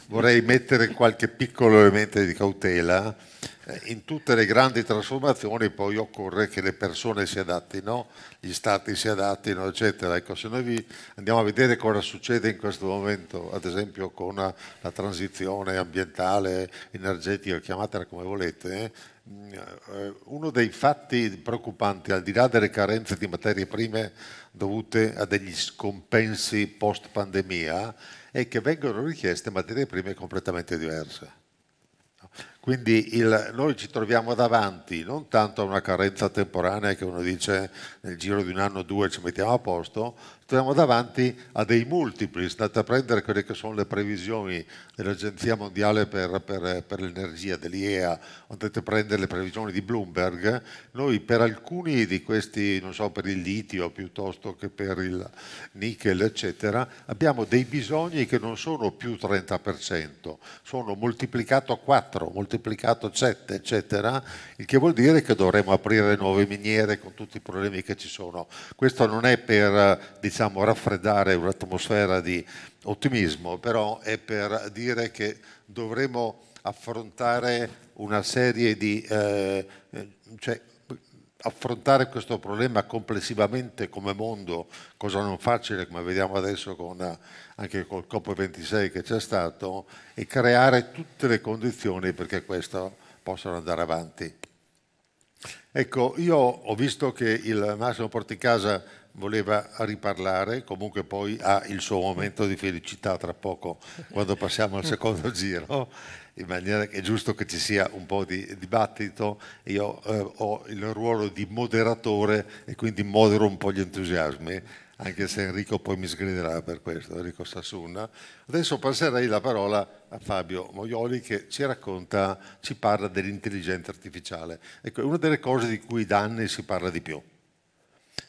Vorrei mettere qualche piccolo elemento di cautela. Eh, in tutte le grandi trasformazioni poi occorre che le persone si adattino, gli stati si adattino, eccetera. Ecco, se noi andiamo a vedere cosa succede in questo momento, ad esempio con la transizione ambientale, energetica, chiamatela come volete, eh, eh, uno dei fatti preoccupanti, al di là delle carenze di materie prime dovute a degli scompensi post pandemia, è che vengono richieste materie prime completamente diverse. Quindi il, noi ci troviamo davanti non tanto a una carenza temporanea che uno dice nel giro di un anno o due ci mettiamo a posto, ci troviamo davanti a dei multipli. State a prendere quelle che sono le previsioni dell'Agenzia Mondiale per, per, per l'Energia, dell'IEA, andate a prendere le previsioni di Bloomberg. Noi per alcuni di questi, non so, per il litio piuttosto che per il nickel, eccetera, abbiamo dei bisogni che non sono più 30%, sono moltiplicato a 4, moltiplicato moltiplicato 7, eccetera, il che vuol dire che dovremo aprire nuove miniere con tutti i problemi che ci sono. Questo non è per diciamo, raffreddare un'atmosfera di ottimismo, però è per dire che dovremo affrontare una serie di... Eh, cioè, affrontare questo problema complessivamente come mondo, cosa non facile come vediamo adesso con anche col COP26 che c'è stato, e creare tutte le condizioni perché questo possa andare avanti. Ecco, io ho visto che il Massimo Porticasa voleva riparlare, comunque poi ha il suo momento di felicità tra poco, quando passiamo al secondo giro, in maniera che è giusto che ci sia un po' di dibattito. Io eh, ho il ruolo di moderatore e quindi modero un po' gli entusiasmi anche se Enrico poi mi sgriderà per questo, Enrico Sassunna. Adesso passerei la parola a Fabio Moioli che ci racconta, ci parla dell'intelligenza artificiale. Ecco, è una delle cose di cui da anni si parla di più.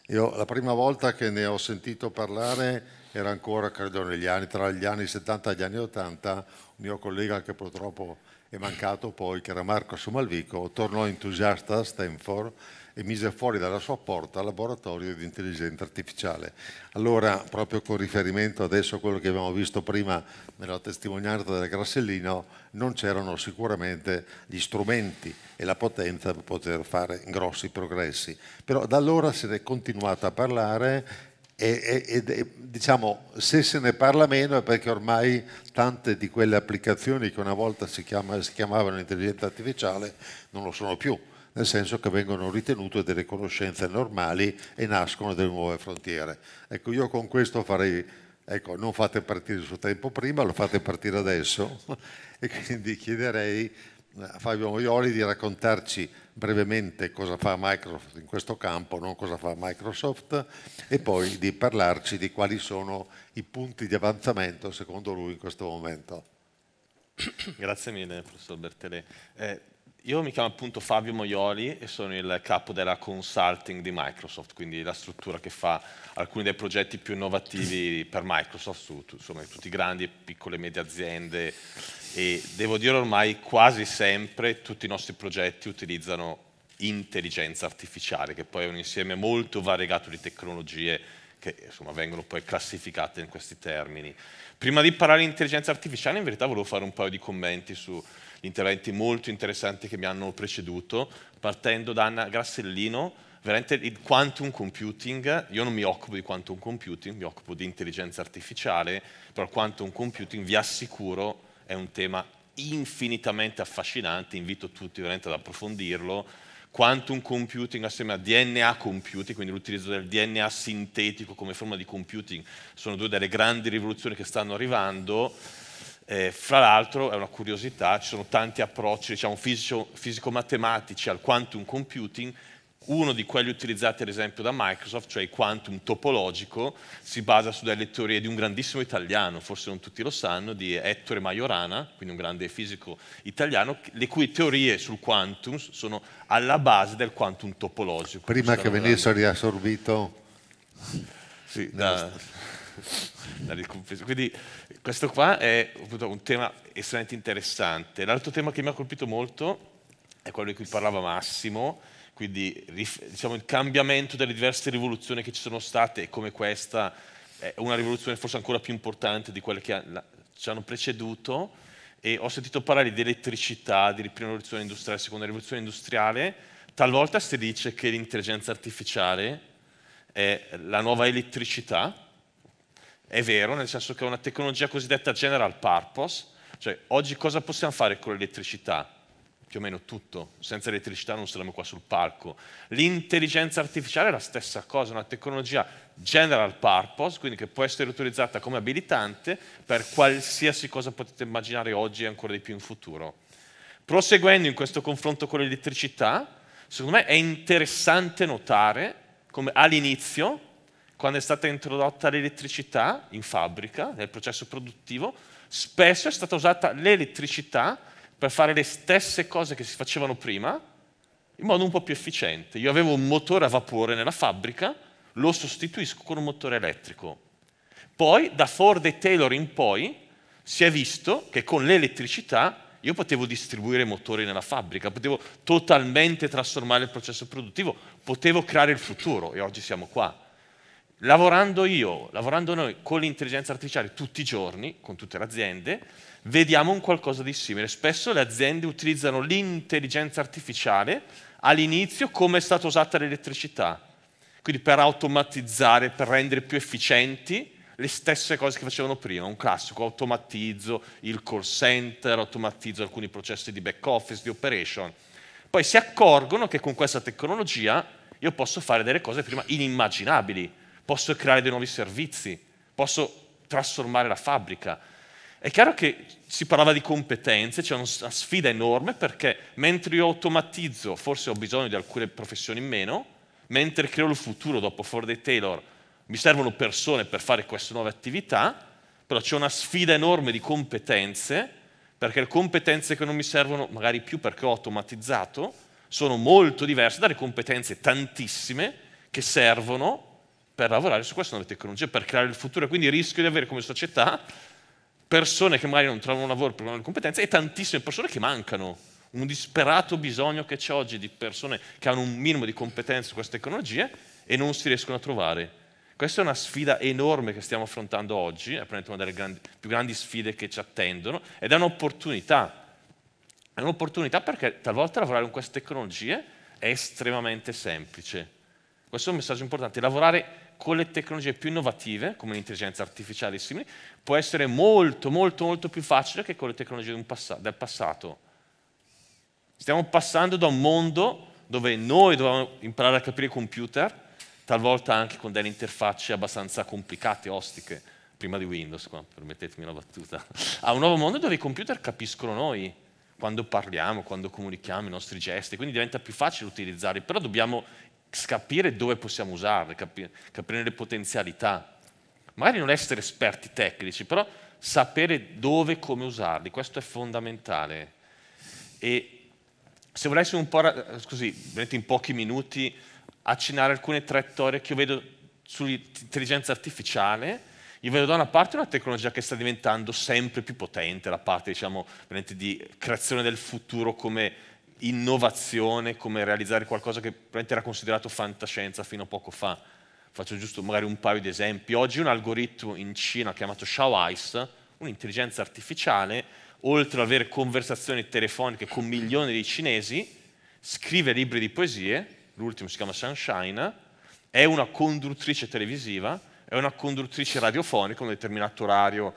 Io la prima volta che ne ho sentito parlare era ancora, credo, negli anni, tra gli anni 70 e gli anni 80, un mio collega che purtroppo è mancato poi, che era Marco Somalvico, tornò entusiasta a Stanford e mise fuori dalla sua porta laboratorio di intelligenza artificiale. Allora, proprio con riferimento adesso a quello che abbiamo visto prima nella testimonianza del Grassellino, non c'erano sicuramente gli strumenti e la potenza per poter fare grossi progressi. Però da allora se ne è continuato a parlare e, e, e, diciamo se se ne parla meno è perché ormai tante di quelle applicazioni che una volta si, chiama, si chiamavano intelligenza artificiale non lo sono più nel senso che vengono ritenute delle conoscenze normali e nascono delle nuove frontiere. Ecco, io con questo farei, ecco, non fate partire il suo tempo prima, lo fate partire adesso e quindi chiederei a eh, Fabio Moioli di raccontarci brevemente cosa fa Microsoft in questo campo, non cosa fa Microsoft, e poi di parlarci di quali sono i punti di avanzamento secondo lui in questo momento. Grazie mille, professor Bertelè. Eh, io mi chiamo appunto Fabio Moioli e sono il capo della consulting di Microsoft, quindi la struttura che fa alcuni dei progetti più innovativi per Microsoft, su, insomma, tutti grandi e piccole e medie aziende e devo dire ormai quasi sempre tutti i nostri progetti utilizzano intelligenza artificiale, che poi è un insieme molto variegato di tecnologie che insomma, vengono poi classificate in questi termini. Prima di parlare di intelligenza artificiale, in verità volevo fare un paio di commenti su gli interventi molto interessanti che mi hanno preceduto, partendo da Anna Grassellino, veramente il quantum computing, io non mi occupo di quantum computing, mi occupo di intelligenza artificiale, però il quantum computing vi assicuro è un tema infinitamente affascinante, invito tutti veramente ad approfondirlo. Quantum computing assieme a DNA computing, quindi l'utilizzo del DNA sintetico come forma di computing, sono due delle grandi rivoluzioni che stanno arrivando eh, fra l'altro è una curiosità, ci sono tanti approcci diciamo, fisico-matematici al quantum computing, uno di quelli utilizzati ad esempio da Microsoft, cioè il quantum topologico, si basa su delle teorie di un grandissimo italiano, forse non tutti lo sanno, di Ettore Majorana, quindi un grande fisico italiano, le cui teorie sul quantum sono alla base del quantum topologico. Prima che venisse riassorbito... Sì, da... Quindi questo qua è un tema estremamente interessante. L'altro tema che mi ha colpito molto è quello di cui parlava Massimo, quindi diciamo, il cambiamento delle diverse rivoluzioni che ci sono state e come questa è una rivoluzione forse ancora più importante di quelle che ci hanno preceduto e ho sentito parlare di elettricità, di prima rivoluzione industriale, seconda rivoluzione industriale, talvolta si dice che l'intelligenza artificiale è la nuova elettricità, è vero, nel senso che è una tecnologia cosiddetta general purpose, cioè oggi cosa possiamo fare con l'elettricità? Più o meno tutto, senza elettricità non saremmo qua sul palco. L'intelligenza artificiale è la stessa cosa, è una tecnologia general purpose, quindi che può essere utilizzata come abilitante per qualsiasi cosa potete immaginare oggi e ancora di più in futuro. Proseguendo in questo confronto con l'elettricità, secondo me è interessante notare come all'inizio quando è stata introdotta l'elettricità in fabbrica, nel processo produttivo, spesso è stata usata l'elettricità per fare le stesse cose che si facevano prima, in modo un po' più efficiente. Io avevo un motore a vapore nella fabbrica, lo sostituisco con un motore elettrico. Poi, da Ford e Taylor in poi, si è visto che con l'elettricità io potevo distribuire motori nella fabbrica, potevo totalmente trasformare il processo produttivo, potevo creare il futuro e oggi siamo qua lavorando io, lavorando noi con l'intelligenza artificiale tutti i giorni, con tutte le aziende, vediamo un qualcosa di simile. Spesso le aziende utilizzano l'intelligenza artificiale all'inizio come è stata usata l'elettricità, quindi per automatizzare, per rendere più efficienti le stesse cose che facevano prima, un classico, automatizzo il call center, automatizzo alcuni processi di back office, di operation. Poi si accorgono che con questa tecnologia io posso fare delle cose prima inimmaginabili, posso creare dei nuovi servizi, posso trasformare la fabbrica. È chiaro che si parlava di competenze, c'è una sfida enorme perché mentre io automatizzo forse ho bisogno di alcune professioni in meno, mentre creo il futuro dopo Ford e Taylor mi servono persone per fare queste nuove attività, però c'è una sfida enorme di competenze, perché le competenze che non mi servono, magari più perché ho automatizzato, sono molto diverse dalle competenze tantissime che servono per lavorare su queste nuove tecnologie, per creare il futuro. Quindi rischio di avere come società persone che magari non trovano un lavoro per non hanno competenze e tantissime persone che mancano. Un disperato bisogno che c'è oggi di persone che hanno un minimo di competenze su queste tecnologie e non si riescono a trovare. Questa è una sfida enorme che stiamo affrontando oggi, è probabilmente una delle grandi, più grandi sfide che ci attendono ed è un'opportunità. È un'opportunità perché talvolta lavorare con queste tecnologie è estremamente semplice. Questo è un messaggio importante. Lavorare con le tecnologie più innovative, come l'intelligenza artificiale e simili, può essere molto, molto, molto più facile che con le tecnologie del passato. Stiamo passando da un mondo dove noi dovevamo imparare a capire i computer, talvolta anche con delle interfacce abbastanza complicate, ostiche, prima di Windows, qua, permettetemi una battuta, a un nuovo mondo dove i computer capiscono noi, quando parliamo, quando comunichiamo, i nostri gesti, quindi diventa più facile utilizzarli, però dobbiamo capire dove possiamo usarle, capire, le potenzialità. Magari non essere esperti tecnici, però sapere dove e come usarli, questo è fondamentale. E se volessi un po', così, in pochi minuti, accennare alcune traiettorie che io vedo sull'intelligenza artificiale, io vedo da una parte una tecnologia che sta diventando sempre più potente, la parte diciamo, di creazione del futuro come innovazione, come realizzare qualcosa che probabilmente era considerato fantascienza fino a poco fa. Faccio giusto magari un paio di esempi. Oggi un algoritmo in Cina chiamato Xiao Ice, un'intelligenza artificiale, oltre ad avere conversazioni telefoniche con milioni di cinesi, scrive libri di poesie, l'ultimo si chiama Sunshine, è una conduttrice televisiva, è una conduttrice radiofonica, un determinato orario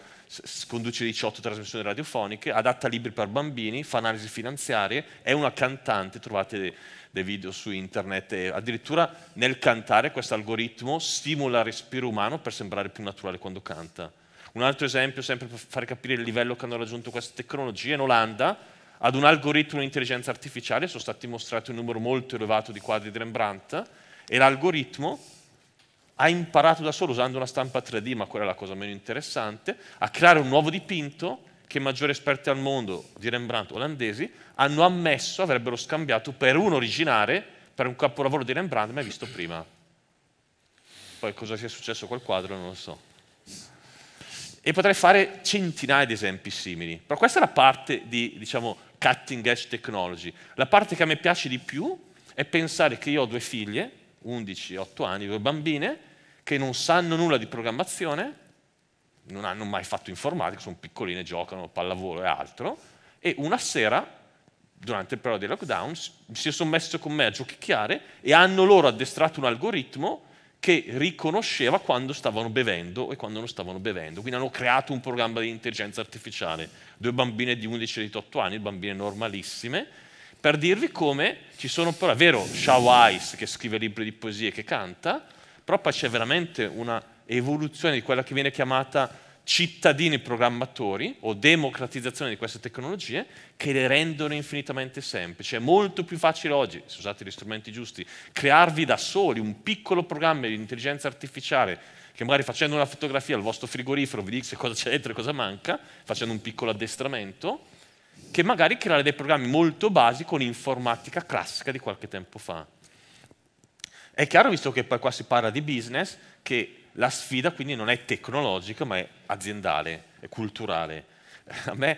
conduce 18 trasmissioni radiofoniche, adatta libri per bambini, fa analisi finanziarie, è una cantante, trovate dei video su internet, e addirittura nel cantare questo algoritmo stimola il respiro umano per sembrare più naturale quando canta. Un altro esempio, sempre per far capire il livello che hanno raggiunto queste tecnologie, in Olanda ad un algoritmo di intelligenza artificiale sono stati mostrati un numero molto elevato di quadri di Rembrandt e l'algoritmo ha imparato da solo usando una stampa 3D, ma quella è la cosa meno interessante, a creare un nuovo dipinto che i maggiori esperti al mondo di Rembrandt olandesi hanno ammesso avrebbero scambiato per un originale, per un capolavoro di Rembrandt mai visto prima. Poi cosa sia successo col quadro non lo so. E potrei fare centinaia di esempi simili, però questa è la parte di, diciamo, cutting edge technology. La parte che a me piace di più è pensare che io ho due figlie, 11 8 anni, due bambine, che non sanno nulla di programmazione, non hanno mai fatto informatica, sono piccoline, giocano, pallavolo e altro, e una sera, durante il periodo dei lockdown, si sono messi con me a giochicchiare e hanno loro addestrato un algoritmo che riconosceva quando stavano bevendo e quando non stavano bevendo. Quindi hanno creato un programma di intelligenza artificiale, due bambine di 11 e 18 anni, bambine normalissime, per dirvi come ci sono però, è vero, Shao Ice che scrive libri di poesie e che canta, Troppa c'è veramente una evoluzione di quella che viene chiamata cittadini programmatori o democratizzazione di queste tecnologie che le rendono infinitamente semplici. È molto più facile oggi, se usate gli strumenti giusti, crearvi da soli un piccolo programma di intelligenza artificiale che magari facendo una fotografia al vostro frigorifero vi dice cosa c'è dentro e cosa manca, facendo un piccolo addestramento, che magari creare dei programmi molto basi con informatica classica di qualche tempo fa. È chiaro, visto che poi qua si parla di business, che la sfida quindi non è tecnologica, ma è aziendale, è culturale. A me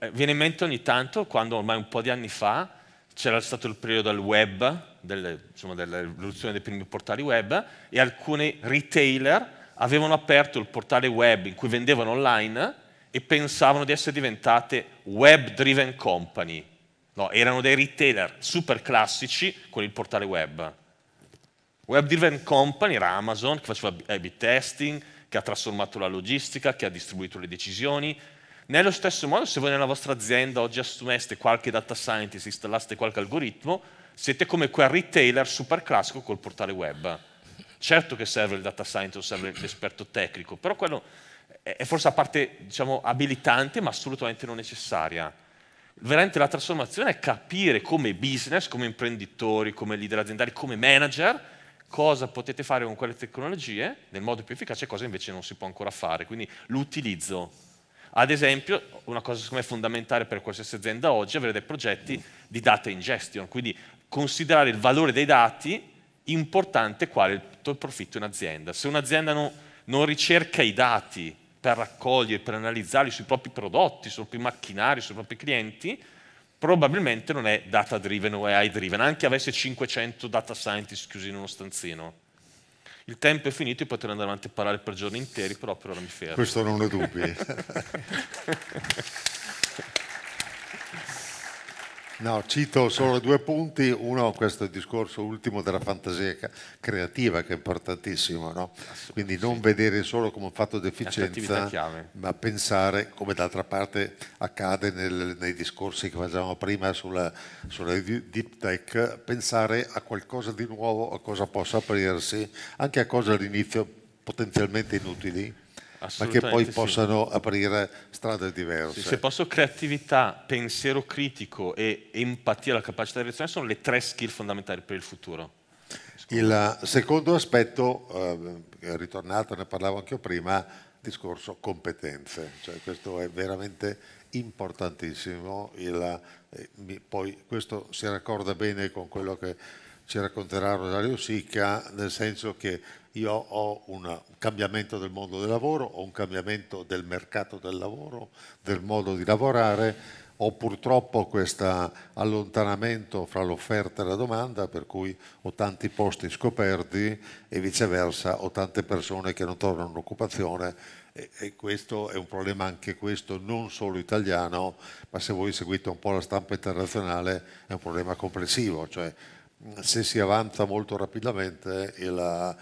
eh, viene in mente ogni tanto, quando ormai un po' di anni fa, c'era stato il periodo del web, delle, insomma, dell'evoluzione dei primi portali web, e alcuni retailer avevano aperto il portale web in cui vendevano online e pensavano di essere diventate web-driven company. No, erano dei retailer super classici con il portale web. Web Driven Company era Amazon che faceva A-B testing, che ha trasformato la logistica, che ha distribuito le decisioni. Nello stesso modo, se voi nella vostra azienda oggi assumeste qualche data scientist, installaste qualche algoritmo, siete come quel retailer super classico col portale web. Certo che serve il data scientist, serve l'esperto tecnico, però quello è forse la parte diciamo, abilitante ma assolutamente non necessaria. Veramente la trasformazione è capire come business, come imprenditori, come leader aziendali, come manager, cosa potete fare con quelle tecnologie nel modo più efficace e cosa invece non si può ancora fare, quindi l'utilizzo. Ad esempio, una cosa secondo me fondamentale per qualsiasi azienda oggi è avere dei progetti di data ingestion, quindi considerare il valore dei dati importante quale il tuo profitto in azienda. Se un'azienda non, non ricerca i dati per raccogliere, per analizzarli sui propri prodotti, sui propri macchinari, sui propri clienti, probabilmente non è data driven o AI driven, anche avesse 500 data scientist chiusi in uno stanzino. Il tempo è finito, e potrei andare avanti a parlare per giorni interi, però per ora mi fermo. Questo non lo dubbi. No, cito solo due punti. Uno, questo discorso ultimo della fantasia creativa, che è importantissimo. No? Quindi non vedere solo come un fatto di efficienza, ma pensare, come d'altra parte accade nel, nei discorsi che facevamo prima sulla, sulla, deep tech, pensare a qualcosa di nuovo, a cosa possa aprirsi, anche a cose all'inizio potenzialmente inutili ma che poi sì. possano aprire strade diverse. Sì, se posso, creatività, pensiero critico e empatia, la capacità di reazione sono le tre skill fondamentali per il futuro. Il secondo aspetto, eh, ritornato, ne parlavo anche io prima, discorso competenze, cioè questo è veramente importantissimo, il, eh, poi questo si raccorda bene con quello che ci racconterà Rosario Sicca, nel senso che io ho un cambiamento del mondo del lavoro, ho un cambiamento del mercato del lavoro, del modo di lavorare, ho purtroppo questo allontanamento fra l'offerta e la domanda, per cui ho tanti posti scoperti e viceversa ho tante persone che non trovano un'occupazione e, e, questo è un problema anche questo non solo italiano, ma se voi seguite un po' la stampa internazionale è un problema complessivo, cioè se si avanza molto rapidamente il,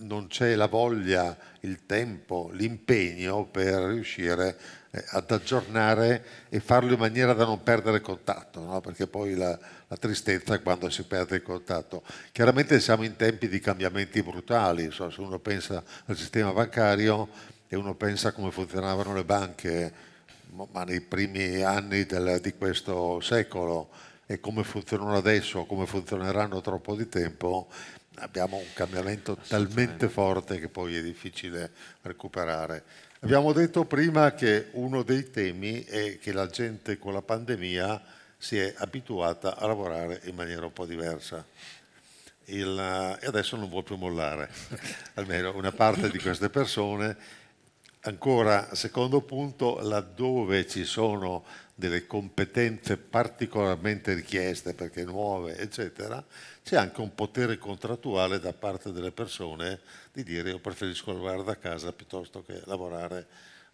non c'è la voglia, il tempo, l'impegno per riuscire eh, ad aggiornare e farlo in maniera da non perdere contatto, no? perché poi la, la, tristezza è quando si perde il contatto. Chiaramente siamo in tempi di cambiamenti brutali, so, se uno pensa al sistema bancario e uno pensa a come funzionavano le banche ma nei primi anni del, di questo secolo, e come funzionano adesso o come funzioneranno troppo di tempo, abbiamo un cambiamento talmente forte che poi è difficile recuperare. Abbiamo detto prima che uno dei temi è che la gente con la pandemia si è abituata a lavorare in maniera un po' diversa. Il, e adesso non vuole più mollare, almeno una parte di queste persone. Ancora, secondo punto, laddove ci sono delle competenze particolarmente richieste perché nuove, eccetera, c'è anche un potere contrattuale da parte delle persone di dire io preferisco lavorare da casa piuttosto che lavorare,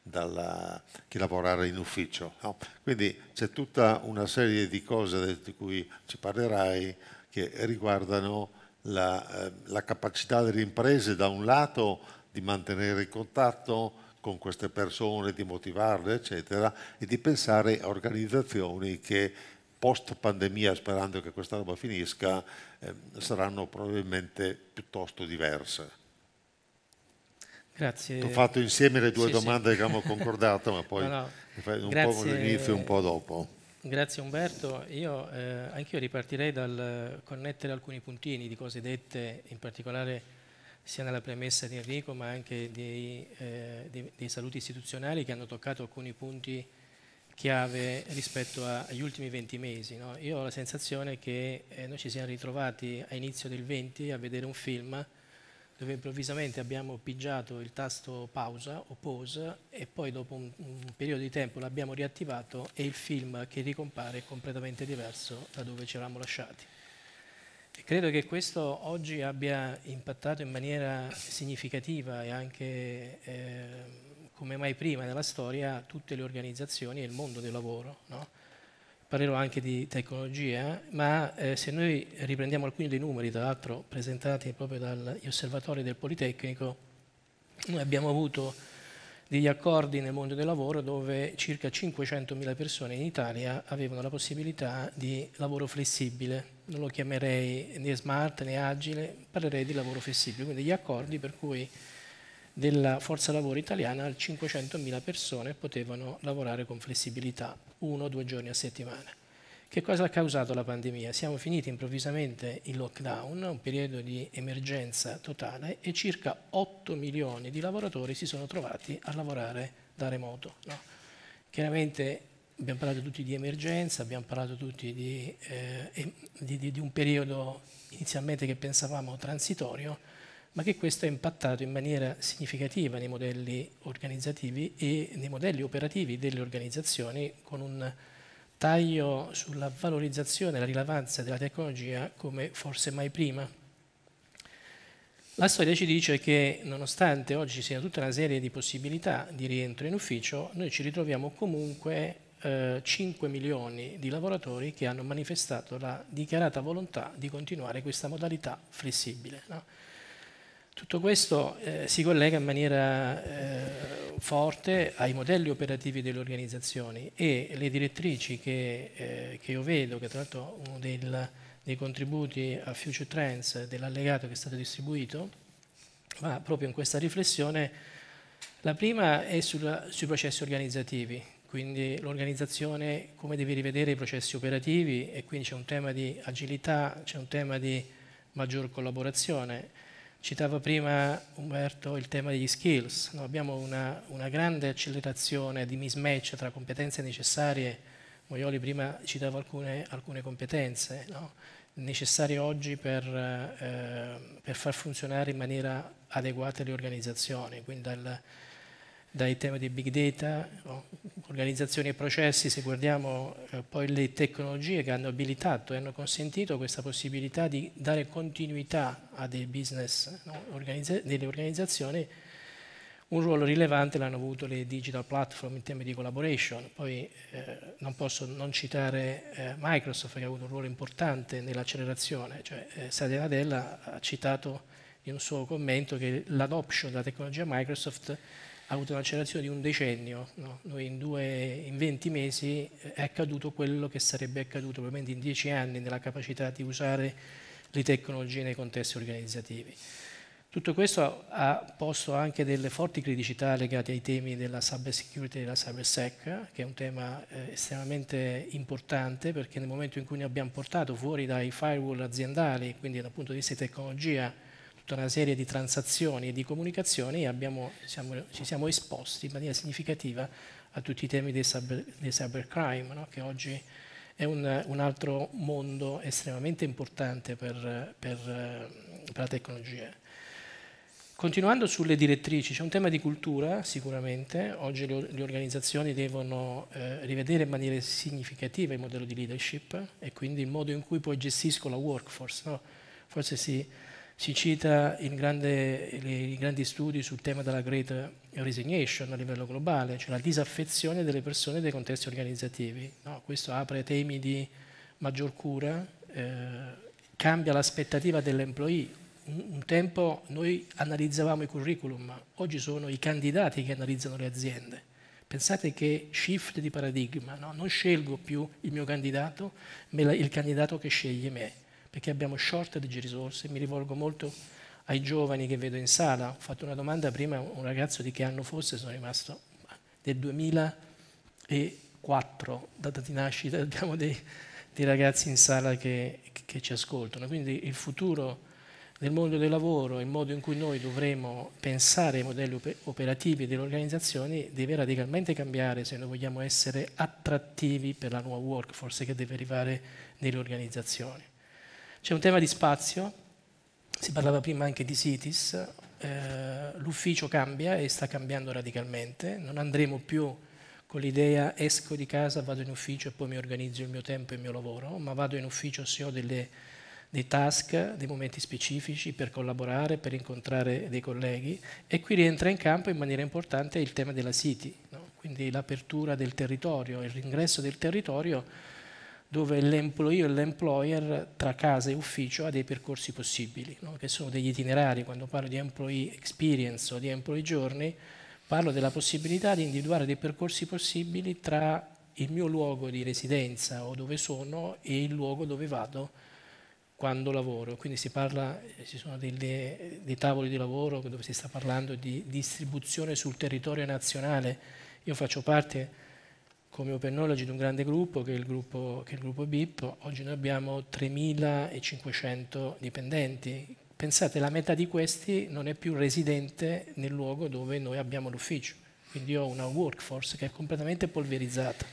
dalla, che lavorare in ufficio. No? Quindi c'è tutta una serie di cose di cui ci parlerai che riguardano la, eh, la capacità delle imprese da un lato di mantenere il contatto, con queste persone, di motivarle, eccetera, e di pensare a organizzazioni che post pandemia, sperando che questa roba finisca, eh, saranno probabilmente piuttosto diverse. Grazie. Ho fatto insieme le due sì, domande sì. che abbiamo concordato, ma poi no, no. un Grazie. po' all'inizio e un po' dopo. Grazie Umberto, io eh, anch'io ripartirei dal eh, connettere alcuni puntini di cose dette, in particolare sia nella premessa di Enrico ma anche dei, eh, dei, dei saluti istituzionali che hanno toccato alcuni punti chiave rispetto a, agli ultimi 20 mesi. No? Io ho la sensazione che eh, noi ci siamo ritrovati a inizio del 20 a vedere un film dove improvvisamente abbiamo pigiato il tasto pausa o pause e poi dopo un, un periodo di tempo l'abbiamo riattivato e il film che ricompare è completamente diverso da dove ci eravamo lasciati credo che questo oggi abbia impattato in maniera significativa e anche eh, come mai prima nella storia tutte le organizzazioni e il mondo del lavoro. No? Parlerò anche di tecnologia, eh? ma eh, se noi riprendiamo alcuni dei numeri, tra l'altro presentati proprio dagli osservatori del Politecnico, noi abbiamo avuto degli accordi nel mondo del lavoro dove circa 500.000 persone in Italia avevano la possibilità di lavoro flessibile, non lo chiamerei né smart né agile, parlerei di lavoro flessibile, quindi gli accordi per cui della forza lavoro italiana 500.000 persone potevano lavorare con flessibilità uno o due giorni a settimana. Che cosa ha causato la pandemia? Siamo finiti improvvisamente in lockdown, un periodo di emergenza totale e circa 8 milioni di lavoratori si sono trovati a lavorare da remoto. No? Chiaramente abbiamo parlato tutti di emergenza, abbiamo parlato tutti di, eh, di, di, di un periodo inizialmente che pensavamo transitorio, ma che questo ha impattato in maniera significativa nei modelli organizzativi e nei modelli operativi delle organizzazioni con un taglio sulla valorizzazione e la rilevanza della tecnologia come forse mai prima. La storia ci dice che nonostante oggi sia tutta una serie di possibilità di rientro in ufficio, noi ci ritroviamo comunque 5 eh, milioni di lavoratori che hanno manifestato la dichiarata volontà di continuare questa modalità flessibile. No? Tutto questo eh, si collega in maniera eh, forte ai modelli operativi delle organizzazioni e le direttrici che, eh, che io vedo, che tra l'altro uno del, dei contributi a Future Trends dell'allegato che è stato distribuito, va proprio in questa riflessione la prima è sulla, sui processi organizzativi, quindi l'organizzazione come deve rivedere i processi operativi e quindi c'è un tema di agilità, c'è un tema di maggior collaborazione. Citava prima Umberto il tema degli skills, no, abbiamo una, una, grande accelerazione di mismatch tra competenze necessarie, Moioli prima citava alcune, alcune competenze, no, necessarie oggi per, eh, per, far funzionare in maniera adeguata le organizzazioni, quindi dal, dai temi di big data, organizzazioni e processi, se guardiamo eh, poi le tecnologie che hanno abilitato e hanno consentito questa possibilità di dare continuità a dei business, no? Organizza delle organizzazioni, un ruolo rilevante l'hanno avuto le digital platform in termini di collaboration, poi eh, non posso non citare eh, Microsoft che ha avuto un ruolo importante nell'accelerazione, cioè eh, Satya Nadella ha citato in un suo commento che l'adoption della tecnologia Microsoft ha avuto un'accelerazione di un decennio, no? noi in, due, in 20 mesi eh, è accaduto quello che sarebbe accaduto probabilmente in 10 anni nella capacità di usare le tecnologie nei contesti organizzativi. Tutto questo ha posto anche delle forti criticità legate ai temi della cyber security e della cybersec, che è un tema eh, estremamente importante perché nel momento in cui ne abbiamo portato fuori dai firewall aziendali, quindi dal punto di vista di tecnologia, tutta una serie di transazioni e di comunicazioni e abbiamo, siamo, ci siamo esposti in maniera significativa a tutti i temi dei, cyber, dei cybercrime, no? che oggi è un, un, altro mondo estremamente importante per, per, per la tecnologia. Continuando sulle direttrici, c'è un tema di cultura sicuramente, oggi le, le organizzazioni devono eh, rivedere in maniera significativa il modello di leadership e quindi il modo in cui poi gestiscono la workforce. No? Forse si, si cita in, grande, in grandi studi sul tema della Great Resignation a livello globale, cioè la disaffezione delle persone dei contesti organizzativi. No, questo apre temi di maggior cura, eh, cambia l'aspettativa dell'employee. Un, un tempo noi analizzavamo i curriculum, oggi sono i candidati che analizzano le aziende. Pensate che shift di paradigma, no? non scelgo più il mio candidato, ma il candidato che sceglie me perché abbiamo shortage di risorse. Mi rivolgo molto ai giovani che vedo in sala. Ho fatto una domanda prima a un ragazzo di che anno fosse, sono rimasto del 2004, data di nascita, abbiamo dei, dei ragazzi in sala che, che ci ascoltano. Quindi il futuro del mondo del lavoro, il modo in cui noi dovremo pensare ai modelli operativi delle organizzazioni deve radicalmente cambiare se noi vogliamo essere attrattivi per la nuova workforce che deve arrivare nelle organizzazioni. C'è un tema di spazio, si parlava prima anche di Cities, eh, l'ufficio cambia e sta cambiando radicalmente, non andremo più con l'idea esco di casa, vado in ufficio e poi mi organizzo il mio tempo e il mio lavoro, ma vado in ufficio se ho delle, dei task, dei momenti specifici per collaborare, per incontrare dei colleghi e qui rientra in campo in maniera importante il tema della City, no? quindi l'apertura del territorio, il ringresso del territorio dove l'employer e l'employer tra casa e ufficio ha dei percorsi possibili, no? che sono degli itinerari, quando parlo di employee experience o di employee journey, parlo della possibilità di individuare dei percorsi possibili tra il mio luogo di residenza o dove sono e il luogo dove vado quando lavoro. Quindi si parla, ci sono delle, dei tavoli di lavoro dove si sta parlando di distribuzione sul territorio nazionale. Io faccio parte come Open Knowledge di un grande gruppo che è il gruppo, che è il gruppo BIP, oggi noi abbiamo 3.500 dipendenti. Pensate, la metà di questi non è più residente nel luogo dove noi abbiamo l'ufficio, quindi ho una workforce che è completamente polverizzata.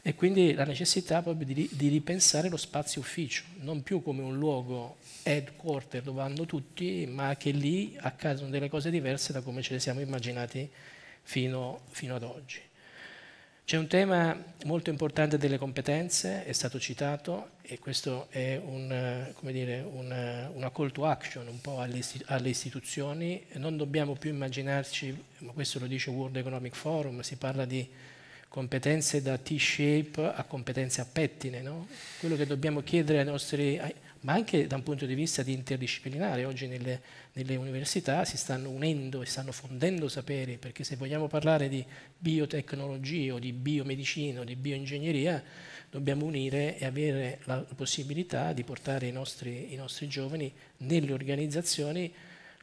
E quindi la necessità proprio di, di ripensare lo spazio ufficio, non più come un luogo headquarter dove vanno tutti, ma che lì accadono delle cose diverse da come ce le siamo immaginati fino, fino ad oggi. C'è un tema molto importante delle competenze, è stato citato, e questo è un, eh, dire, un, eh, una call to action un po' alle, alle, istituzioni. Non dobbiamo più immaginarci, ma questo lo dice World Economic Forum, si parla di competenze da T-shape a competenze a pettine. No? Quello che dobbiamo chiedere ai nostri, ma anche da un punto di vista di interdisciplinare, oggi nelle delle università si stanno unendo e stanno fondendo saperi, perché se vogliamo parlare di biotecnologia o di biomedicina o di bioingegneria, dobbiamo unire e avere la possibilità di portare i nostri, i nostri giovani nelle organizzazioni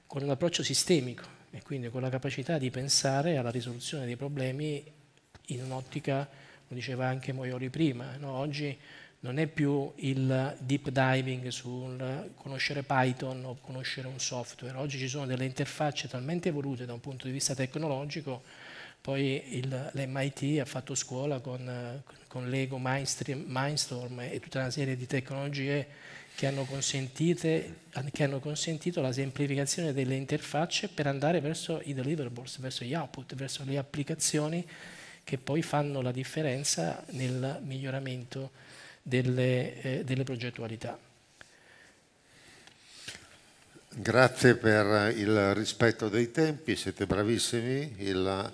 con un approccio sistemico e quindi con la capacità di pensare alla risoluzione dei problemi in un'ottica, lo diceva anche Moioli prima, no? oggi non è più il deep diving sul conoscere Python o conoscere un software. Oggi ci sono delle interfacce talmente evolute da un punto di vista tecnologico, poi il, l'MIT ha fatto scuola con, con Lego, Mindstorm e tutta una serie di tecnologie che hanno, che hanno, consentito la semplificazione delle interfacce per andare verso i deliverables, verso gli output, verso le applicazioni che poi fanno la differenza nel miglioramento delle, eh, delle progettualità. Grazie per il rispetto dei tempi, siete bravissimi. Il,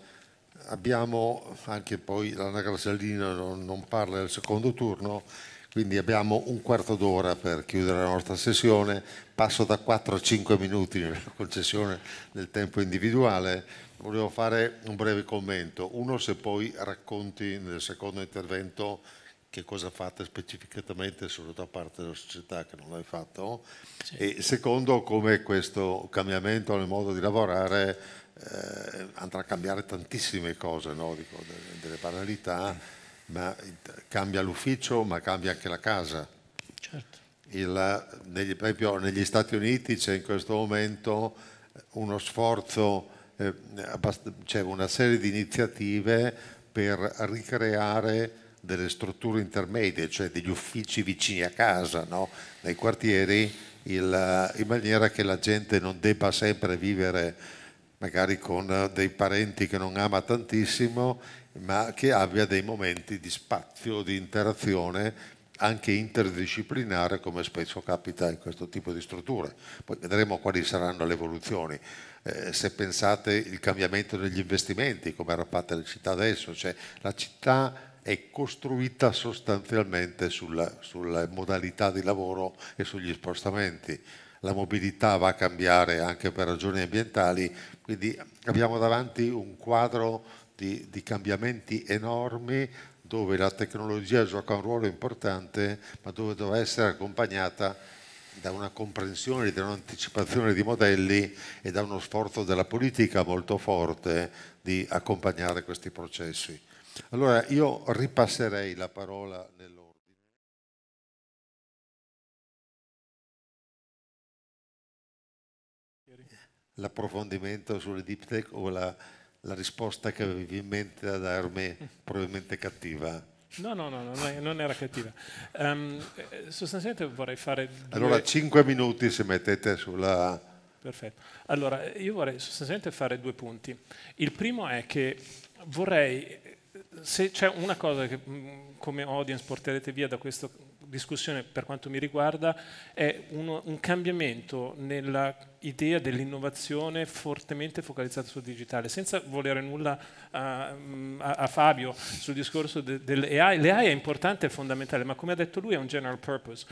abbiamo anche poi l'Anagra Saldina non, non parla del secondo turno, quindi abbiamo un quarto d'ora per chiudere la nostra sessione. Passo da 4 a 5 minuti nella concessione del tempo individuale. Volevo fare un breve commento. Uno, se poi racconti nel secondo intervento che cosa fate specificatamente, soprattutto a parte della società che non l'hai fatto, sì. e secondo come questo cambiamento nel modo di lavorare eh, andrà a cambiare tantissime cose, no? Dico, delle, delle, banalità, ma cambia l'ufficio, ma cambia anche la casa. Certo. Il, negli, proprio negli Stati Uniti c'è in questo momento eh, uno sforzo, eh, c'è una serie di iniziative per ricreare delle strutture intermedie, cioè degli uffici vicini a casa, no? nei quartieri, il, in maniera che la gente non debba sempre vivere magari con dei parenti che non ama tantissimo, ma che abbia dei momenti di spazio, di interazione anche interdisciplinare come spesso capita in questo tipo di strutture. Poi vedremo quali saranno le evoluzioni. Eh, se pensate il cambiamento degli investimenti, come era fatta la città adesso, cioè la città è costruita sostanzialmente sulla, sulla modalità di lavoro e sugli spostamenti. La mobilità va a cambiare anche per ragioni ambientali, quindi abbiamo davanti un quadro di, di cambiamenti enormi dove la tecnologia gioca un ruolo importante, ma dove dovrà essere accompagnata da una comprensione, da un'anticipazione di modelli e da uno sforzo della politica molto forte di accompagnare questi processi. Allora io ripasserei la parola nell'ordine. L'approfondimento sulle deep tech o la, la risposta che avevi in mente da darmi, probabilmente cattiva. No, no, no, no non era cattiva. Um, sostanzialmente vorrei fare... Due... Allora, 5 minuti se mettete sulla... Perfetto. Allora, io vorrei sostanzialmente fare due punti. Il primo è che vorrei se c'è una cosa che mm, come audience porterete via da questa discussione per quanto mi riguarda è uno, un cambiamento nella idea dell'innovazione fortemente focalizzata sul digitale, senza volere nulla a, ehm, a, a Fabio sul discorso de, dell'AI. L'AI è importante e fondamentale, ma come ha detto lui è un general purpose.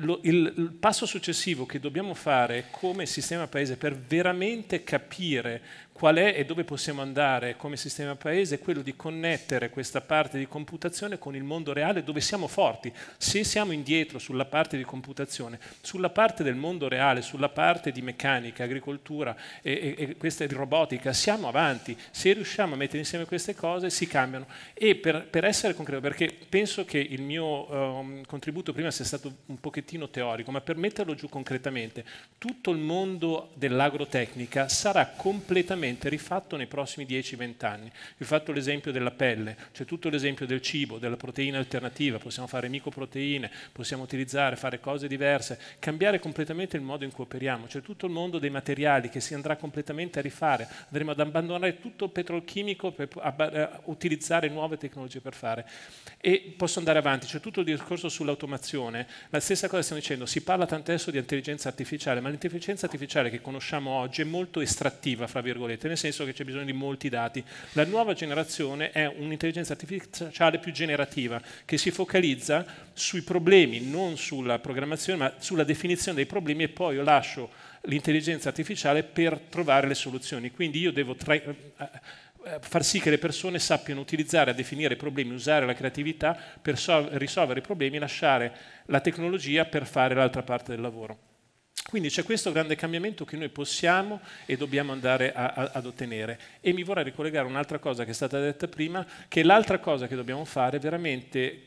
Lo, il, il passo successivo che dobbiamo fare come sistema paese per veramente capire qual è e dove possiamo andare come sistema paese è quello di connettere questa parte di computazione con il mondo reale dove siamo forti. Se siamo indietro sulla parte di computazione, sulla parte del mondo reale, sulla parte di meccanica, meccanica, agricoltura e, e, e questa robotica, siamo avanti, se riusciamo a mettere insieme queste cose si cambiano. E per, per essere concreto, perché penso che il mio um, contributo prima sia stato un pochettino teorico, ma per metterlo giù concretamente, tutto il mondo dell'agrotecnica sarà completamente rifatto nei prossimi 10-20 anni. Vi ho fatto l'esempio della pelle, c'è tutto l'esempio del cibo, della proteina alternativa, possiamo fare micoproteine, possiamo utilizzare, fare cose diverse, cambiare completamente il modo in cui operiamo, c'è tutto il mondo mondo dei materiali che si andrà completamente a rifare, andremo ad abbandonare tutto il petrolchimico per eh, utilizzare nuove tecnologie per fare. E posso andare avanti, c'è tutto il discorso sull'automazione, la stessa cosa stiamo dicendo, si parla tanto adesso di intelligenza artificiale, ma l'intelligenza artificiale che conosciamo oggi è molto estrattiva, fra virgolette, nel senso che c'è bisogno di molti dati. La nuova generazione è un'intelligenza artificiale più generativa, che si focalizza sui problemi, non sulla programmazione, ma sulla definizione dei problemi e poi io lascio l'intelligenza artificiale per trovare le soluzioni. Quindi io devo tra- eh, eh, far sì che le persone sappiano utilizzare, definire i problemi, usare la creatività per sol- risolvere i problemi lasciare la tecnologia per fare l'altra parte del lavoro. Quindi c'è questo grande cambiamento che noi possiamo e dobbiamo andare a, a, ad ottenere. E mi vorrei ricollegare un'altra cosa che è stata detta prima, che l'altra cosa che dobbiamo fare veramente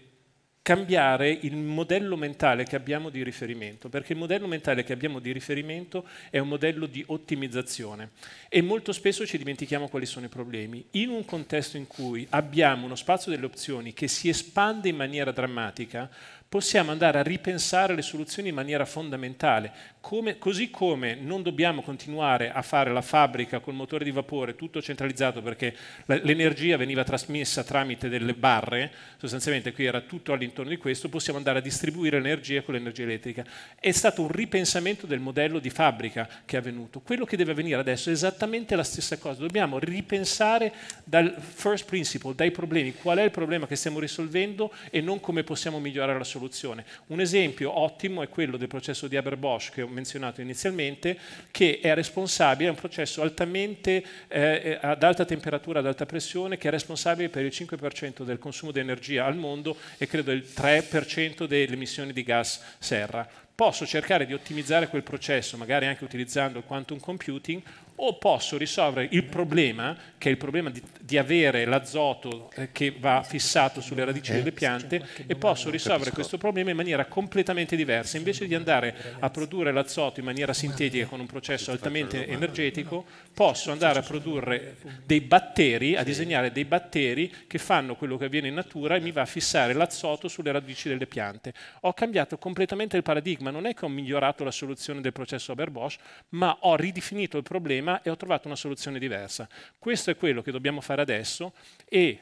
cambiare il modello mentale che abbiamo di riferimento, perché il modello mentale che abbiamo di riferimento è un modello di ottimizzazione e molto spesso ci dimentichiamo quali sono i problemi. In un contesto in cui abbiamo uno spazio delle opzioni che si espande in maniera drammatica, possiamo andare a ripensare le soluzioni in maniera fondamentale, come, così come non dobbiamo continuare a fare la fabbrica col motore di vapore tutto centralizzato perché l'energia veniva trasmessa tramite delle barre, sostanzialmente qui era tutto all'intorno di questo, possiamo andare a distribuire l'energia con l'energia elettrica. È stato un ripensamento del modello di fabbrica che è avvenuto. Quello che deve avvenire adesso è esattamente la stessa cosa, dobbiamo ripensare dal first principle, dai problemi, qual è il problema che stiamo risolvendo e non come possiamo migliorare la soluzione. Un esempio ottimo è quello del processo di Haber-Bosch che ho menzionato inizialmente, che è responsabile, è un processo altamente eh, eh, ad alta temperatura, ad alta pressione, che è responsabile per il 5% del consumo di energia al mondo e credo il 3% delle emissioni di gas serra posso cercare di ottimizzare quel processo, magari anche utilizzando il quantum computing, o posso risolvere il problema, che è il problema di, di avere l'azoto eh, che va fissato sulle radici eh, delle piante, e posso risolvere questo problema in maniera completamente diversa. Invece di andare a produrre l'azoto in maniera sintetica con un processo altamente energetico, posso andare a produrre dei batteri, a disegnare dei batteri che fanno quello che avviene in natura e mi va a fissare l'azoto sulle radici delle piante. Ho cambiato completamente il paradigma, non è che ho migliorato la soluzione del processo Haber-Bosch, ma ho ridefinito il problema problema e ho trovato una soluzione diversa. Questo è quello che dobbiamo fare adesso e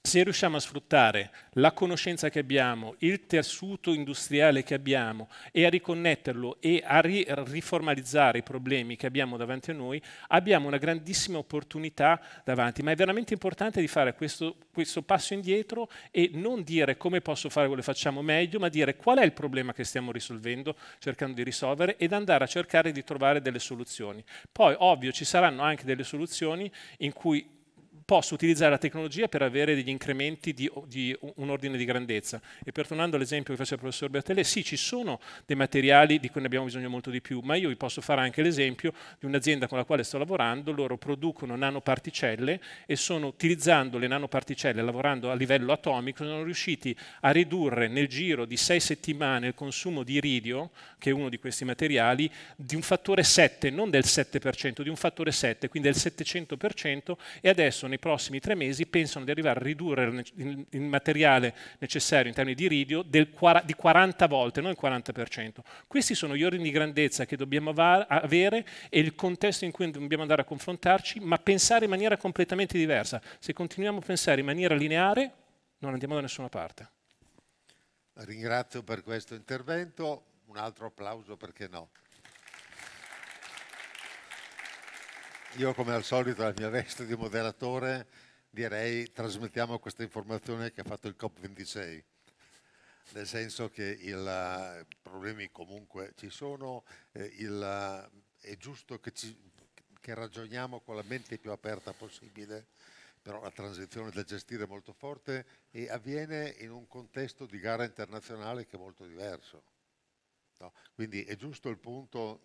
se riusciamo a sfruttare la conoscenza che abbiamo, il tessuto industriale che abbiamo e a riconnetterlo e a ri- riformalizzare i problemi che abbiamo davanti a noi, abbiamo una grandissima opportunità davanti, ma è veramente importante di fare questo, questo passo indietro e non dire come posso fare quello che facciamo meglio, ma dire qual è il problema che stiamo risolvendo, cercando di risolvere ed andare a cercare di trovare delle soluzioni. Poi, ovvio, ci saranno anche delle soluzioni in cui posso utilizzare la tecnologia per avere degli incrementi di, di un ordine di grandezza. E per tornando all'esempio che faceva il professor Bertelli, sì, ci sono dei materiali di cui ne abbiamo bisogno molto di più, ma io vi posso fare anche l'esempio di un'azienda con la quale sto lavorando, loro producono nanoparticelle e sono utilizzando le nanoparticelle, lavorando a livello atomico, sono riusciti a ridurre nel giro di sei settimane il consumo di iridio, che è uno di questi materiali, di un fattore 7, non del 7%, di un fattore 7, quindi del 700%, e adesso nei nei prossimi tre mesi pensano di arrivare a ridurre il materiale necessario in termini di iridio del, di 40 volte, non il 40%. Questi sono gli ordini di grandezza che dobbiamo avere e il contesto in cui dobbiamo andare a confrontarci, ma pensare in maniera completamente diversa. Se continuiamo a pensare in maniera lineare, non andiamo da nessuna parte. Ringrazio per questo intervento, un altro applauso perché no. Io come al solito, al mio resto di moderatore, direi trasmettiamo questa informazione che ha fatto il COP26, nel senso che i eh, problemi comunque ci sono, eh, il, eh, è giusto che, ci, che ragioniamo con la mente più aperta possibile, però la transizione da gestire è molto forte e avviene in un contesto di gara internazionale che è molto diverso. No? Quindi è giusto il punto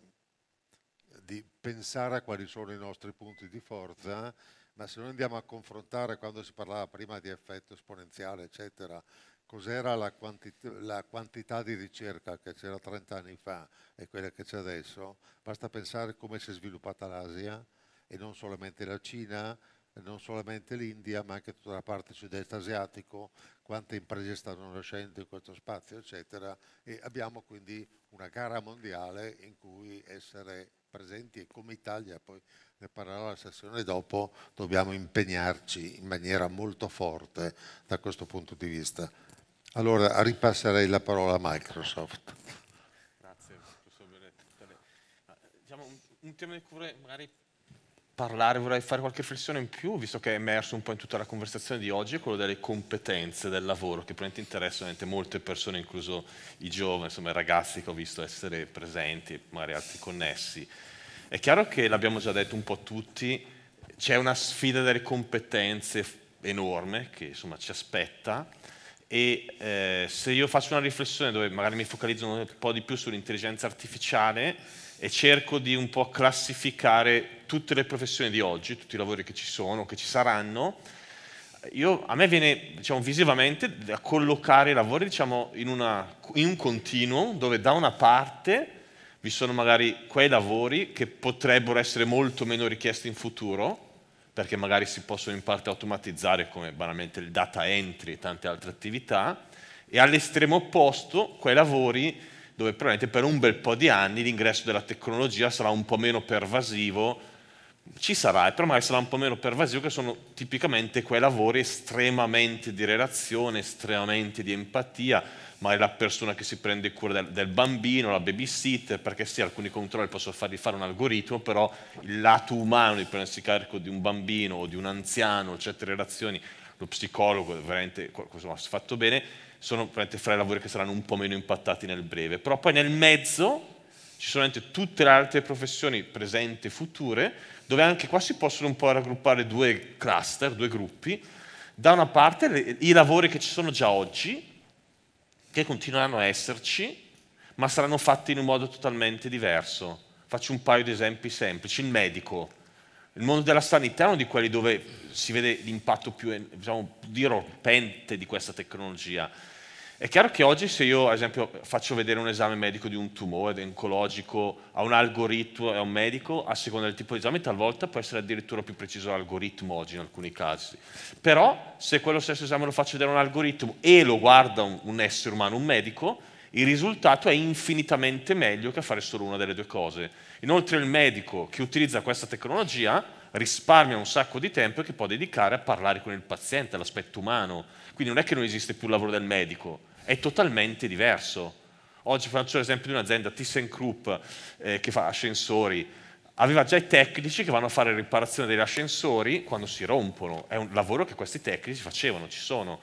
di pensare a quali sono i nostri punti di forza, ma se noi andiamo a confrontare quando si parlava prima di effetto esponenziale, eccetera, cos'era la, quantità, la quantità di ricerca che c'era 30 anni fa e quella che c'è adesso, basta pensare come si è sviluppata l'Asia e non solamente la Cina, non solamente l'India, ma anche tutta la parte sud-est asiatico, quante imprese stanno nascendo in questo spazio, eccetera. E abbiamo quindi una gara mondiale in cui essere presenti e come Italia, poi ne parlerò la sessione dopo, dobbiamo impegnarci in maniera molto forte da questo punto di vista. Allora ripasserei la parola a Microsoft. Grazie, professor Benetti. Ah, diciamo, un, un tema di cui magari parlare, vorrei fare qualche riflessione in più, visto che è emerso un po' in tutta la conversazione di oggi, è quello delle competenze del lavoro, che probabilmente interessano molte persone, incluso i giovani, insomma i ragazzi che ho visto essere presenti, magari altri connessi. È chiaro che l'abbiamo già detto un po' tutti, c'è una sfida delle competenze enorme che insomma ci aspetta e eh, se io faccio una riflessione dove magari mi focalizzo un po' di più sull'intelligenza artificiale, e cerco di un po' classificare tutte le professioni di oggi, tutti i lavori che ci sono, che ci saranno, io, a me viene diciamo, visivamente da collocare i lavori diciamo, in, una, in, un continuo dove da una parte vi sono magari quei lavori che potrebbero essere molto meno richiesti in futuro, perché magari si possono in parte automatizzare come banalmente il data entry e tante altre attività, e all'estremo opposto quei lavori dove probabilmente per un bel po' di anni l'ingresso della tecnologia sarà un po' meno pervasivo, ci sarà, però magari sarà un po' meno pervasivo, che sono tipicamente quei lavori estremamente di relazione, estremamente di empatia, ma è la persona che si prende cura del, del bambino, la babysitter, perché sì, alcuni controlli possono fargli fare un algoritmo, però il lato umano di prendersi carico di un bambino o di un anziano, certe relazioni, lo psicologo veramente insomma, si fatto bene, sono fra i lavori che saranno un po' meno impattati nel breve, però poi nel mezzo ci sono tutte le altre professioni presenti e future, dove anche qua si possono un po' raggruppare due cluster, due gruppi. Da una parte le, i lavori che ci sono già oggi, che continueranno a esserci, ma saranno fatti in un modo totalmente diverso. Faccio un paio di esempi semplici. Il medico, il mondo della sanità è uno di quelli dove si vede l'impatto più, eh, diciamo, dirompente di questa tecnologia. È chiaro che oggi se io, ad esempio, faccio vedere un esame medico di un tumore di oncologico a un algoritmo e a un medico, a seconda del tipo di esame, talvolta può essere addirittura più preciso l'algoritmo oggi in alcuni casi. Però se quello stesso esame lo faccio vedere a un algoritmo e lo guarda un, un essere umano, un medico, il risultato è infinitamente meglio che fare solo una delle due cose. Inoltre il medico che utilizza questa tecnologia risparmia un sacco di tempo che può dedicare a parlare con il paziente, all'aspetto umano. Quindi non è che non esiste più il lavoro del medico, è totalmente diverso. Oggi faccio l'esempio di un'azienda, ThyssenKrupp, eh, che fa ascensori, aveva già i tecnici che vanno a fare riparazione degli ascensori quando si rompono. È un lavoro che questi tecnici facevano, ci sono.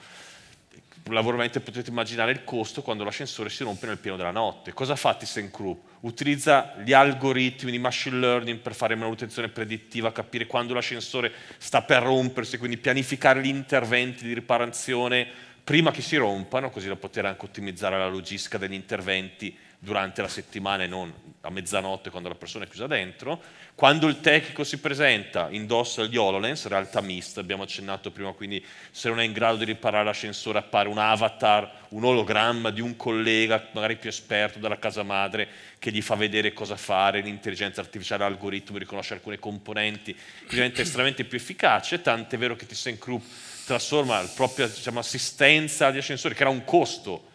Lavoralmente potete immaginare il costo quando l'ascensore si rompe nel pieno della notte. Cosa fa ThyssenKrupp? Utilizza gli algoritmi di machine learning per fare manutenzione predittiva, capire quando l'ascensore sta per rompersi, quindi pianificare gli interventi di riparazione prima che si rompano, così da poter anche ottimizzare la logistica degli interventi durante la settimana e non a mezzanotte quando la persona è chiusa dentro. Quando il tecnico si presenta indossa gli HoloLens, realtà mista, abbiamo accennato prima, quindi se non è in grado di riparare l'ascensore appare un avatar, un ologramma di un collega magari più esperto della casa madre che gli fa vedere cosa fare, l'intelligenza artificiale, l'algoritmo riconosce alcune componenti, diventa estremamente più efficace, tant'è vero che ThyssenKrupp trasforma la propria diciamo, assistenza agli ascensori, che era un costo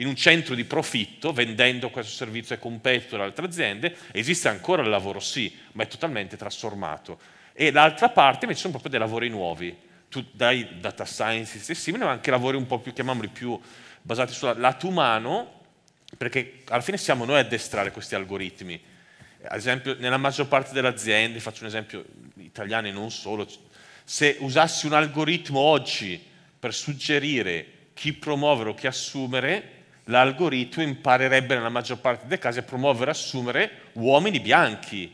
in un centro di profitto, vendendo questo servizio ai competitor, ad altre aziende, esiste ancora il lavoro sì, ma è totalmente trasformato. E l'altra parte invece sono proprio dei lavori nuovi, tu dai data science e simili, ma anche lavori un po' più, chiamiamoli più, basati sul lato umano, perché alla fine siamo noi a addestrare questi algoritmi. Ad esempio, nella maggior parte delle aziende, faccio un esempio italiano e non solo, se usassi un algoritmo oggi per suggerire chi promuovere o chi assumere, l'algoritmo imparerebbe nella maggior parte dei casi a promuovere e assumere uomini bianchi,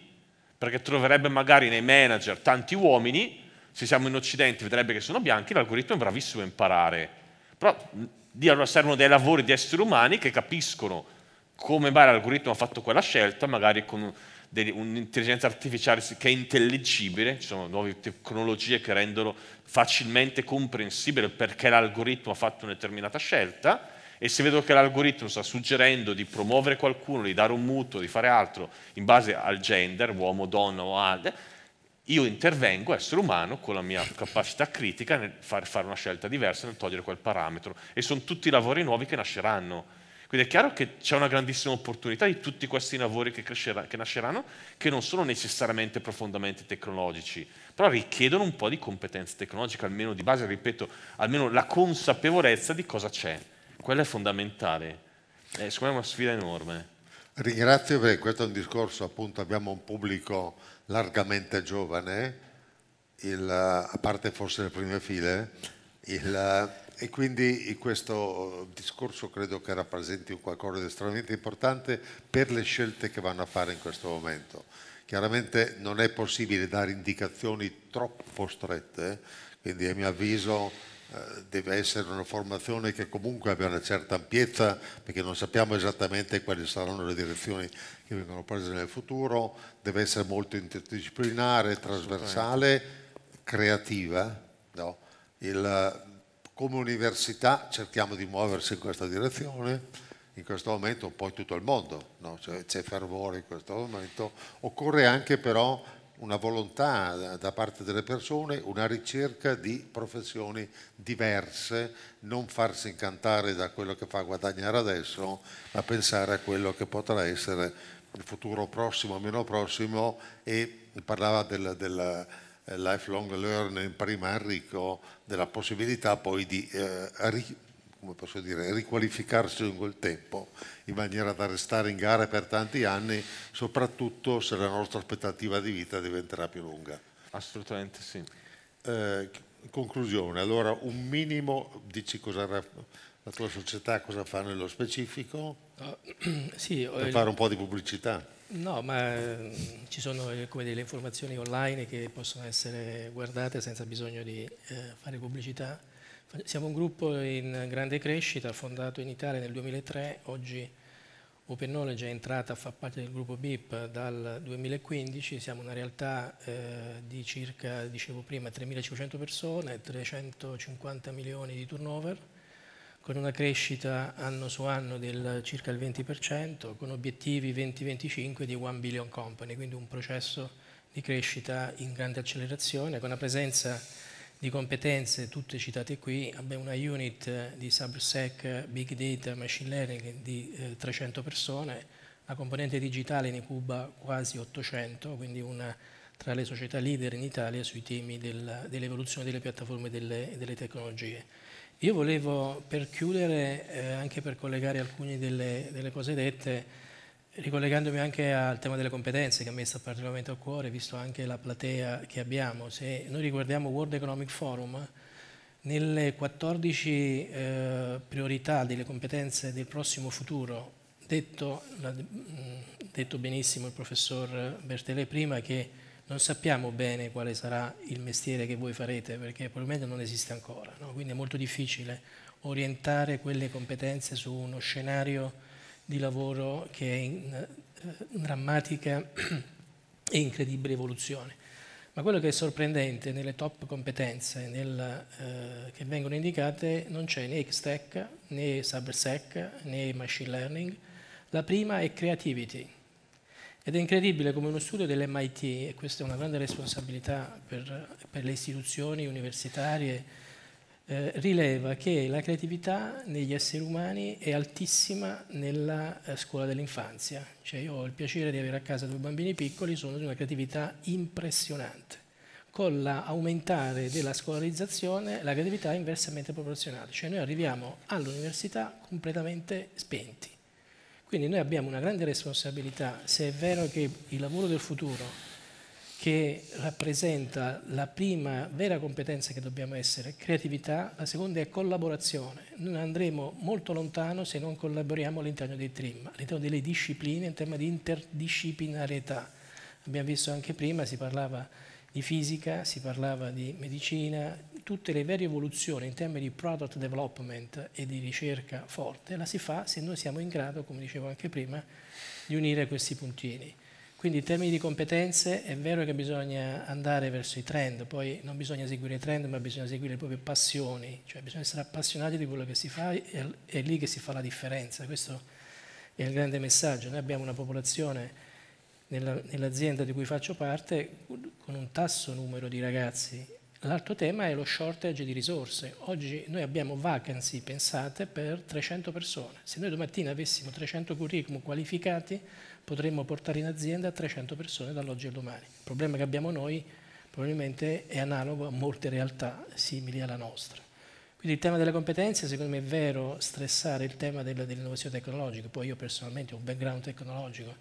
perché troverebbe magari nei manager tanti uomini, se siamo in Occidente vedrebbe che sono bianchi, l'algoritmo è bravissimo a imparare. Però lì allora servono dei lavori di esseri umani che capiscono come mai l'algoritmo ha fatto quella scelta, magari con un'intelligenza artificiale che è intelligibile, ci sono nuove tecnologie che rendono facilmente comprensibile perché l'algoritmo ha fatto una determinata scelta, e se vedo che l'algoritmo sta suggerendo di promuovere qualcuno, di dare un mutuo, di fare altro in base al gender, uomo, donna o altro, io intervengo, essere umano, con la mia capacità critica nel far, fare una scelta diversa, nel togliere quel parametro. E sono tutti lavori nuovi che nasceranno. Quindi è chiaro che c'è una grandissima opportunità di tutti questi lavori che, che nasceranno, che non sono necessariamente profondamente tecnologici, però richiedono un po' di competenze tecnologiche, almeno di base, ripeto, almeno la consapevolezza di cosa c'è. Quello è fondamentale, eh, è secondo me una sfida enorme. Ringrazio perché questo è un discorso, appunto abbiamo un pubblico largamente giovane, il, a parte forse le prime file, il, e quindi questo discorso credo che rappresenti un qualcosa di estremamente importante per le scelte che vanno a fare in questo momento. Chiaramente non è possibile dare indicazioni troppo strette, quindi a mio avviso eh, deve essere una formazione che comunque abbia una certa ampiezza, perché non sappiamo esattamente quali saranno le direzioni che vengono prese nel futuro, deve essere molto interdisciplinare, trasversale, creativa. No? Il, come università cerchiamo di muoversi in questa direzione, in questo momento un po' in tutto il mondo, no? cioè, c'è fervore in questo momento, occorre anche però una volontà da parte delle persone, una ricerca di professioni diverse, non farsi incantare da quello che fa guadagnare adesso, ma pensare a quello che potrà essere il futuro prossimo meno prossimo e parlava del, del eh, lifelong learning prima Enrico, della possibilità poi di eh, come posso dire, riqualificarsi lungo tempo in maniera da restare in gara per tanti anni, soprattutto se la nostra aspettativa di vita diventerà più lunga. Assolutamente sì. Eh, conclusione, allora un minimo, dici cosa la tua società cosa fa nello specifico? Oh, sì, per fare un po' di pubblicità. No, ma ehm, ci sono eh, come delle informazioni online che possono essere guardate senza bisogno di eh, fare pubblicità. Siamo un gruppo in grande crescita, fondato in Italia nel 2003, oggi Open Knowledge è entrata a far parte del gruppo BIP dal 2015, siamo una realtà eh, di circa, dicevo prima, 3.500 persone, 350 milioni di turnover, con una crescita anno su anno del circa il 20%, con obiettivi 2025 di 1 Billion Company, quindi un processo di crescita in grande accelerazione, con una presenza di competenze, tutte citate qui, abbiamo una unit eh, di SubSec, Big Data, Machine Learning di eh, 300 persone, la componente digitale ne cuba quasi 800, quindi una tra le società leader in Italia sui temi del, dell'evoluzione delle piattaforme e delle, delle, tecnologie. Io volevo, per chiudere, eh, anche per collegare alcune delle, delle cose dette, ricollegandomi anche al tema delle competenze che a me sta particolarmente a cuore, visto anche la platea che abbiamo, se noi riguardiamo World Economic Forum, nelle 14 eh, priorità delle competenze del prossimo futuro, detto, detto benissimo il professor Bertelè prima che non sappiamo bene quale sarà il mestiere che voi farete perché probabilmente non esiste ancora, no? quindi è molto difficile orientare quelle competenze su uno scenario di lavoro che è in eh, drammatica e incredibile evoluzione. Ma quello che è sorprendente nelle top competenze nel, eh, che vengono indicate non c'è né X-Tech, né CyberSec, né Machine Learning. La prima è Creativity. Ed è incredibile come uno studio dell'MIT, e questa è una grande responsabilità per, per le istituzioni universitarie, eh, rileva che la creatività negli esseri umani è altissima nella eh, scuola dell'infanzia. Cioè io ho il piacere di avere a casa due bambini piccoli, sono di una creatività impressionante. Con l'aumentare della scolarizzazione la creatività è inversamente proporzionale, cioè noi arriviamo all'università completamente spenti. Quindi noi abbiamo una grande responsabilità, se è vero che il lavoro del futuro che rappresenta la prima vera competenza che dobbiamo essere, creatività, la seconda è collaborazione. Non andremo molto lontano se non collaboriamo all'interno dei TRIM, all'interno delle discipline in tema di interdisciplinarietà. Abbiamo visto anche prima, si parlava di fisica, si parlava di medicina, tutte le vere evoluzioni in termini di product development e di ricerca forte la si fa se noi siamo in grado, come dicevo anche prima, di unire questi puntini. Quindi in termini di competenze è vero che bisogna andare verso i trend, poi non bisogna seguire i trend ma bisogna seguire le proprie passioni, cioè bisogna essere appassionati di quello che si fa e è lì che si fa la differenza, questo è il grande messaggio. Noi abbiamo una popolazione nell'azienda di cui faccio parte con un tasso numero di ragazzi. L'altro tema è lo shortage di risorse. Oggi noi abbiamo vacancy pensate per 300 persone. Se noi domattina avessimo 300 curriculum qualificati, potremmo portare in azienda 300 persone dall'oggi al domani. Il problema che abbiamo noi probabilmente è analogo a molte realtà simili alla nostra. Quindi il tema delle competenze, secondo me è vero stressare il tema dell'innovazione tecnologica, poi io personalmente ho un background tecnologico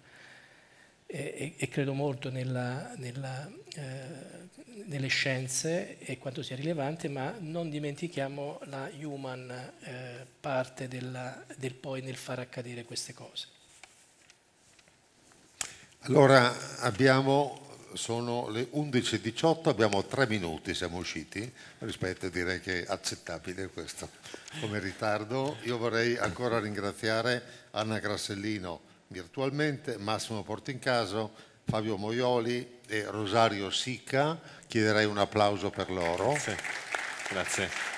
e, e credo molto nella, nella, eh, nelle scienze e quanto sia rilevante, ma non dimentichiamo la human eh, parte della, del poi nel far accadere queste cose. Allora abbiamo, sono le 11.18, abbiamo tre minuti, siamo usciti, rispetto direi che è accettabile questo come ritardo. Io vorrei ancora ringraziare Anna Grassellino virtualmente, Massimo Portincaso, Fabio Moioli e Rosario Sicca, chiederei un applauso per loro. Grazie. Grazie.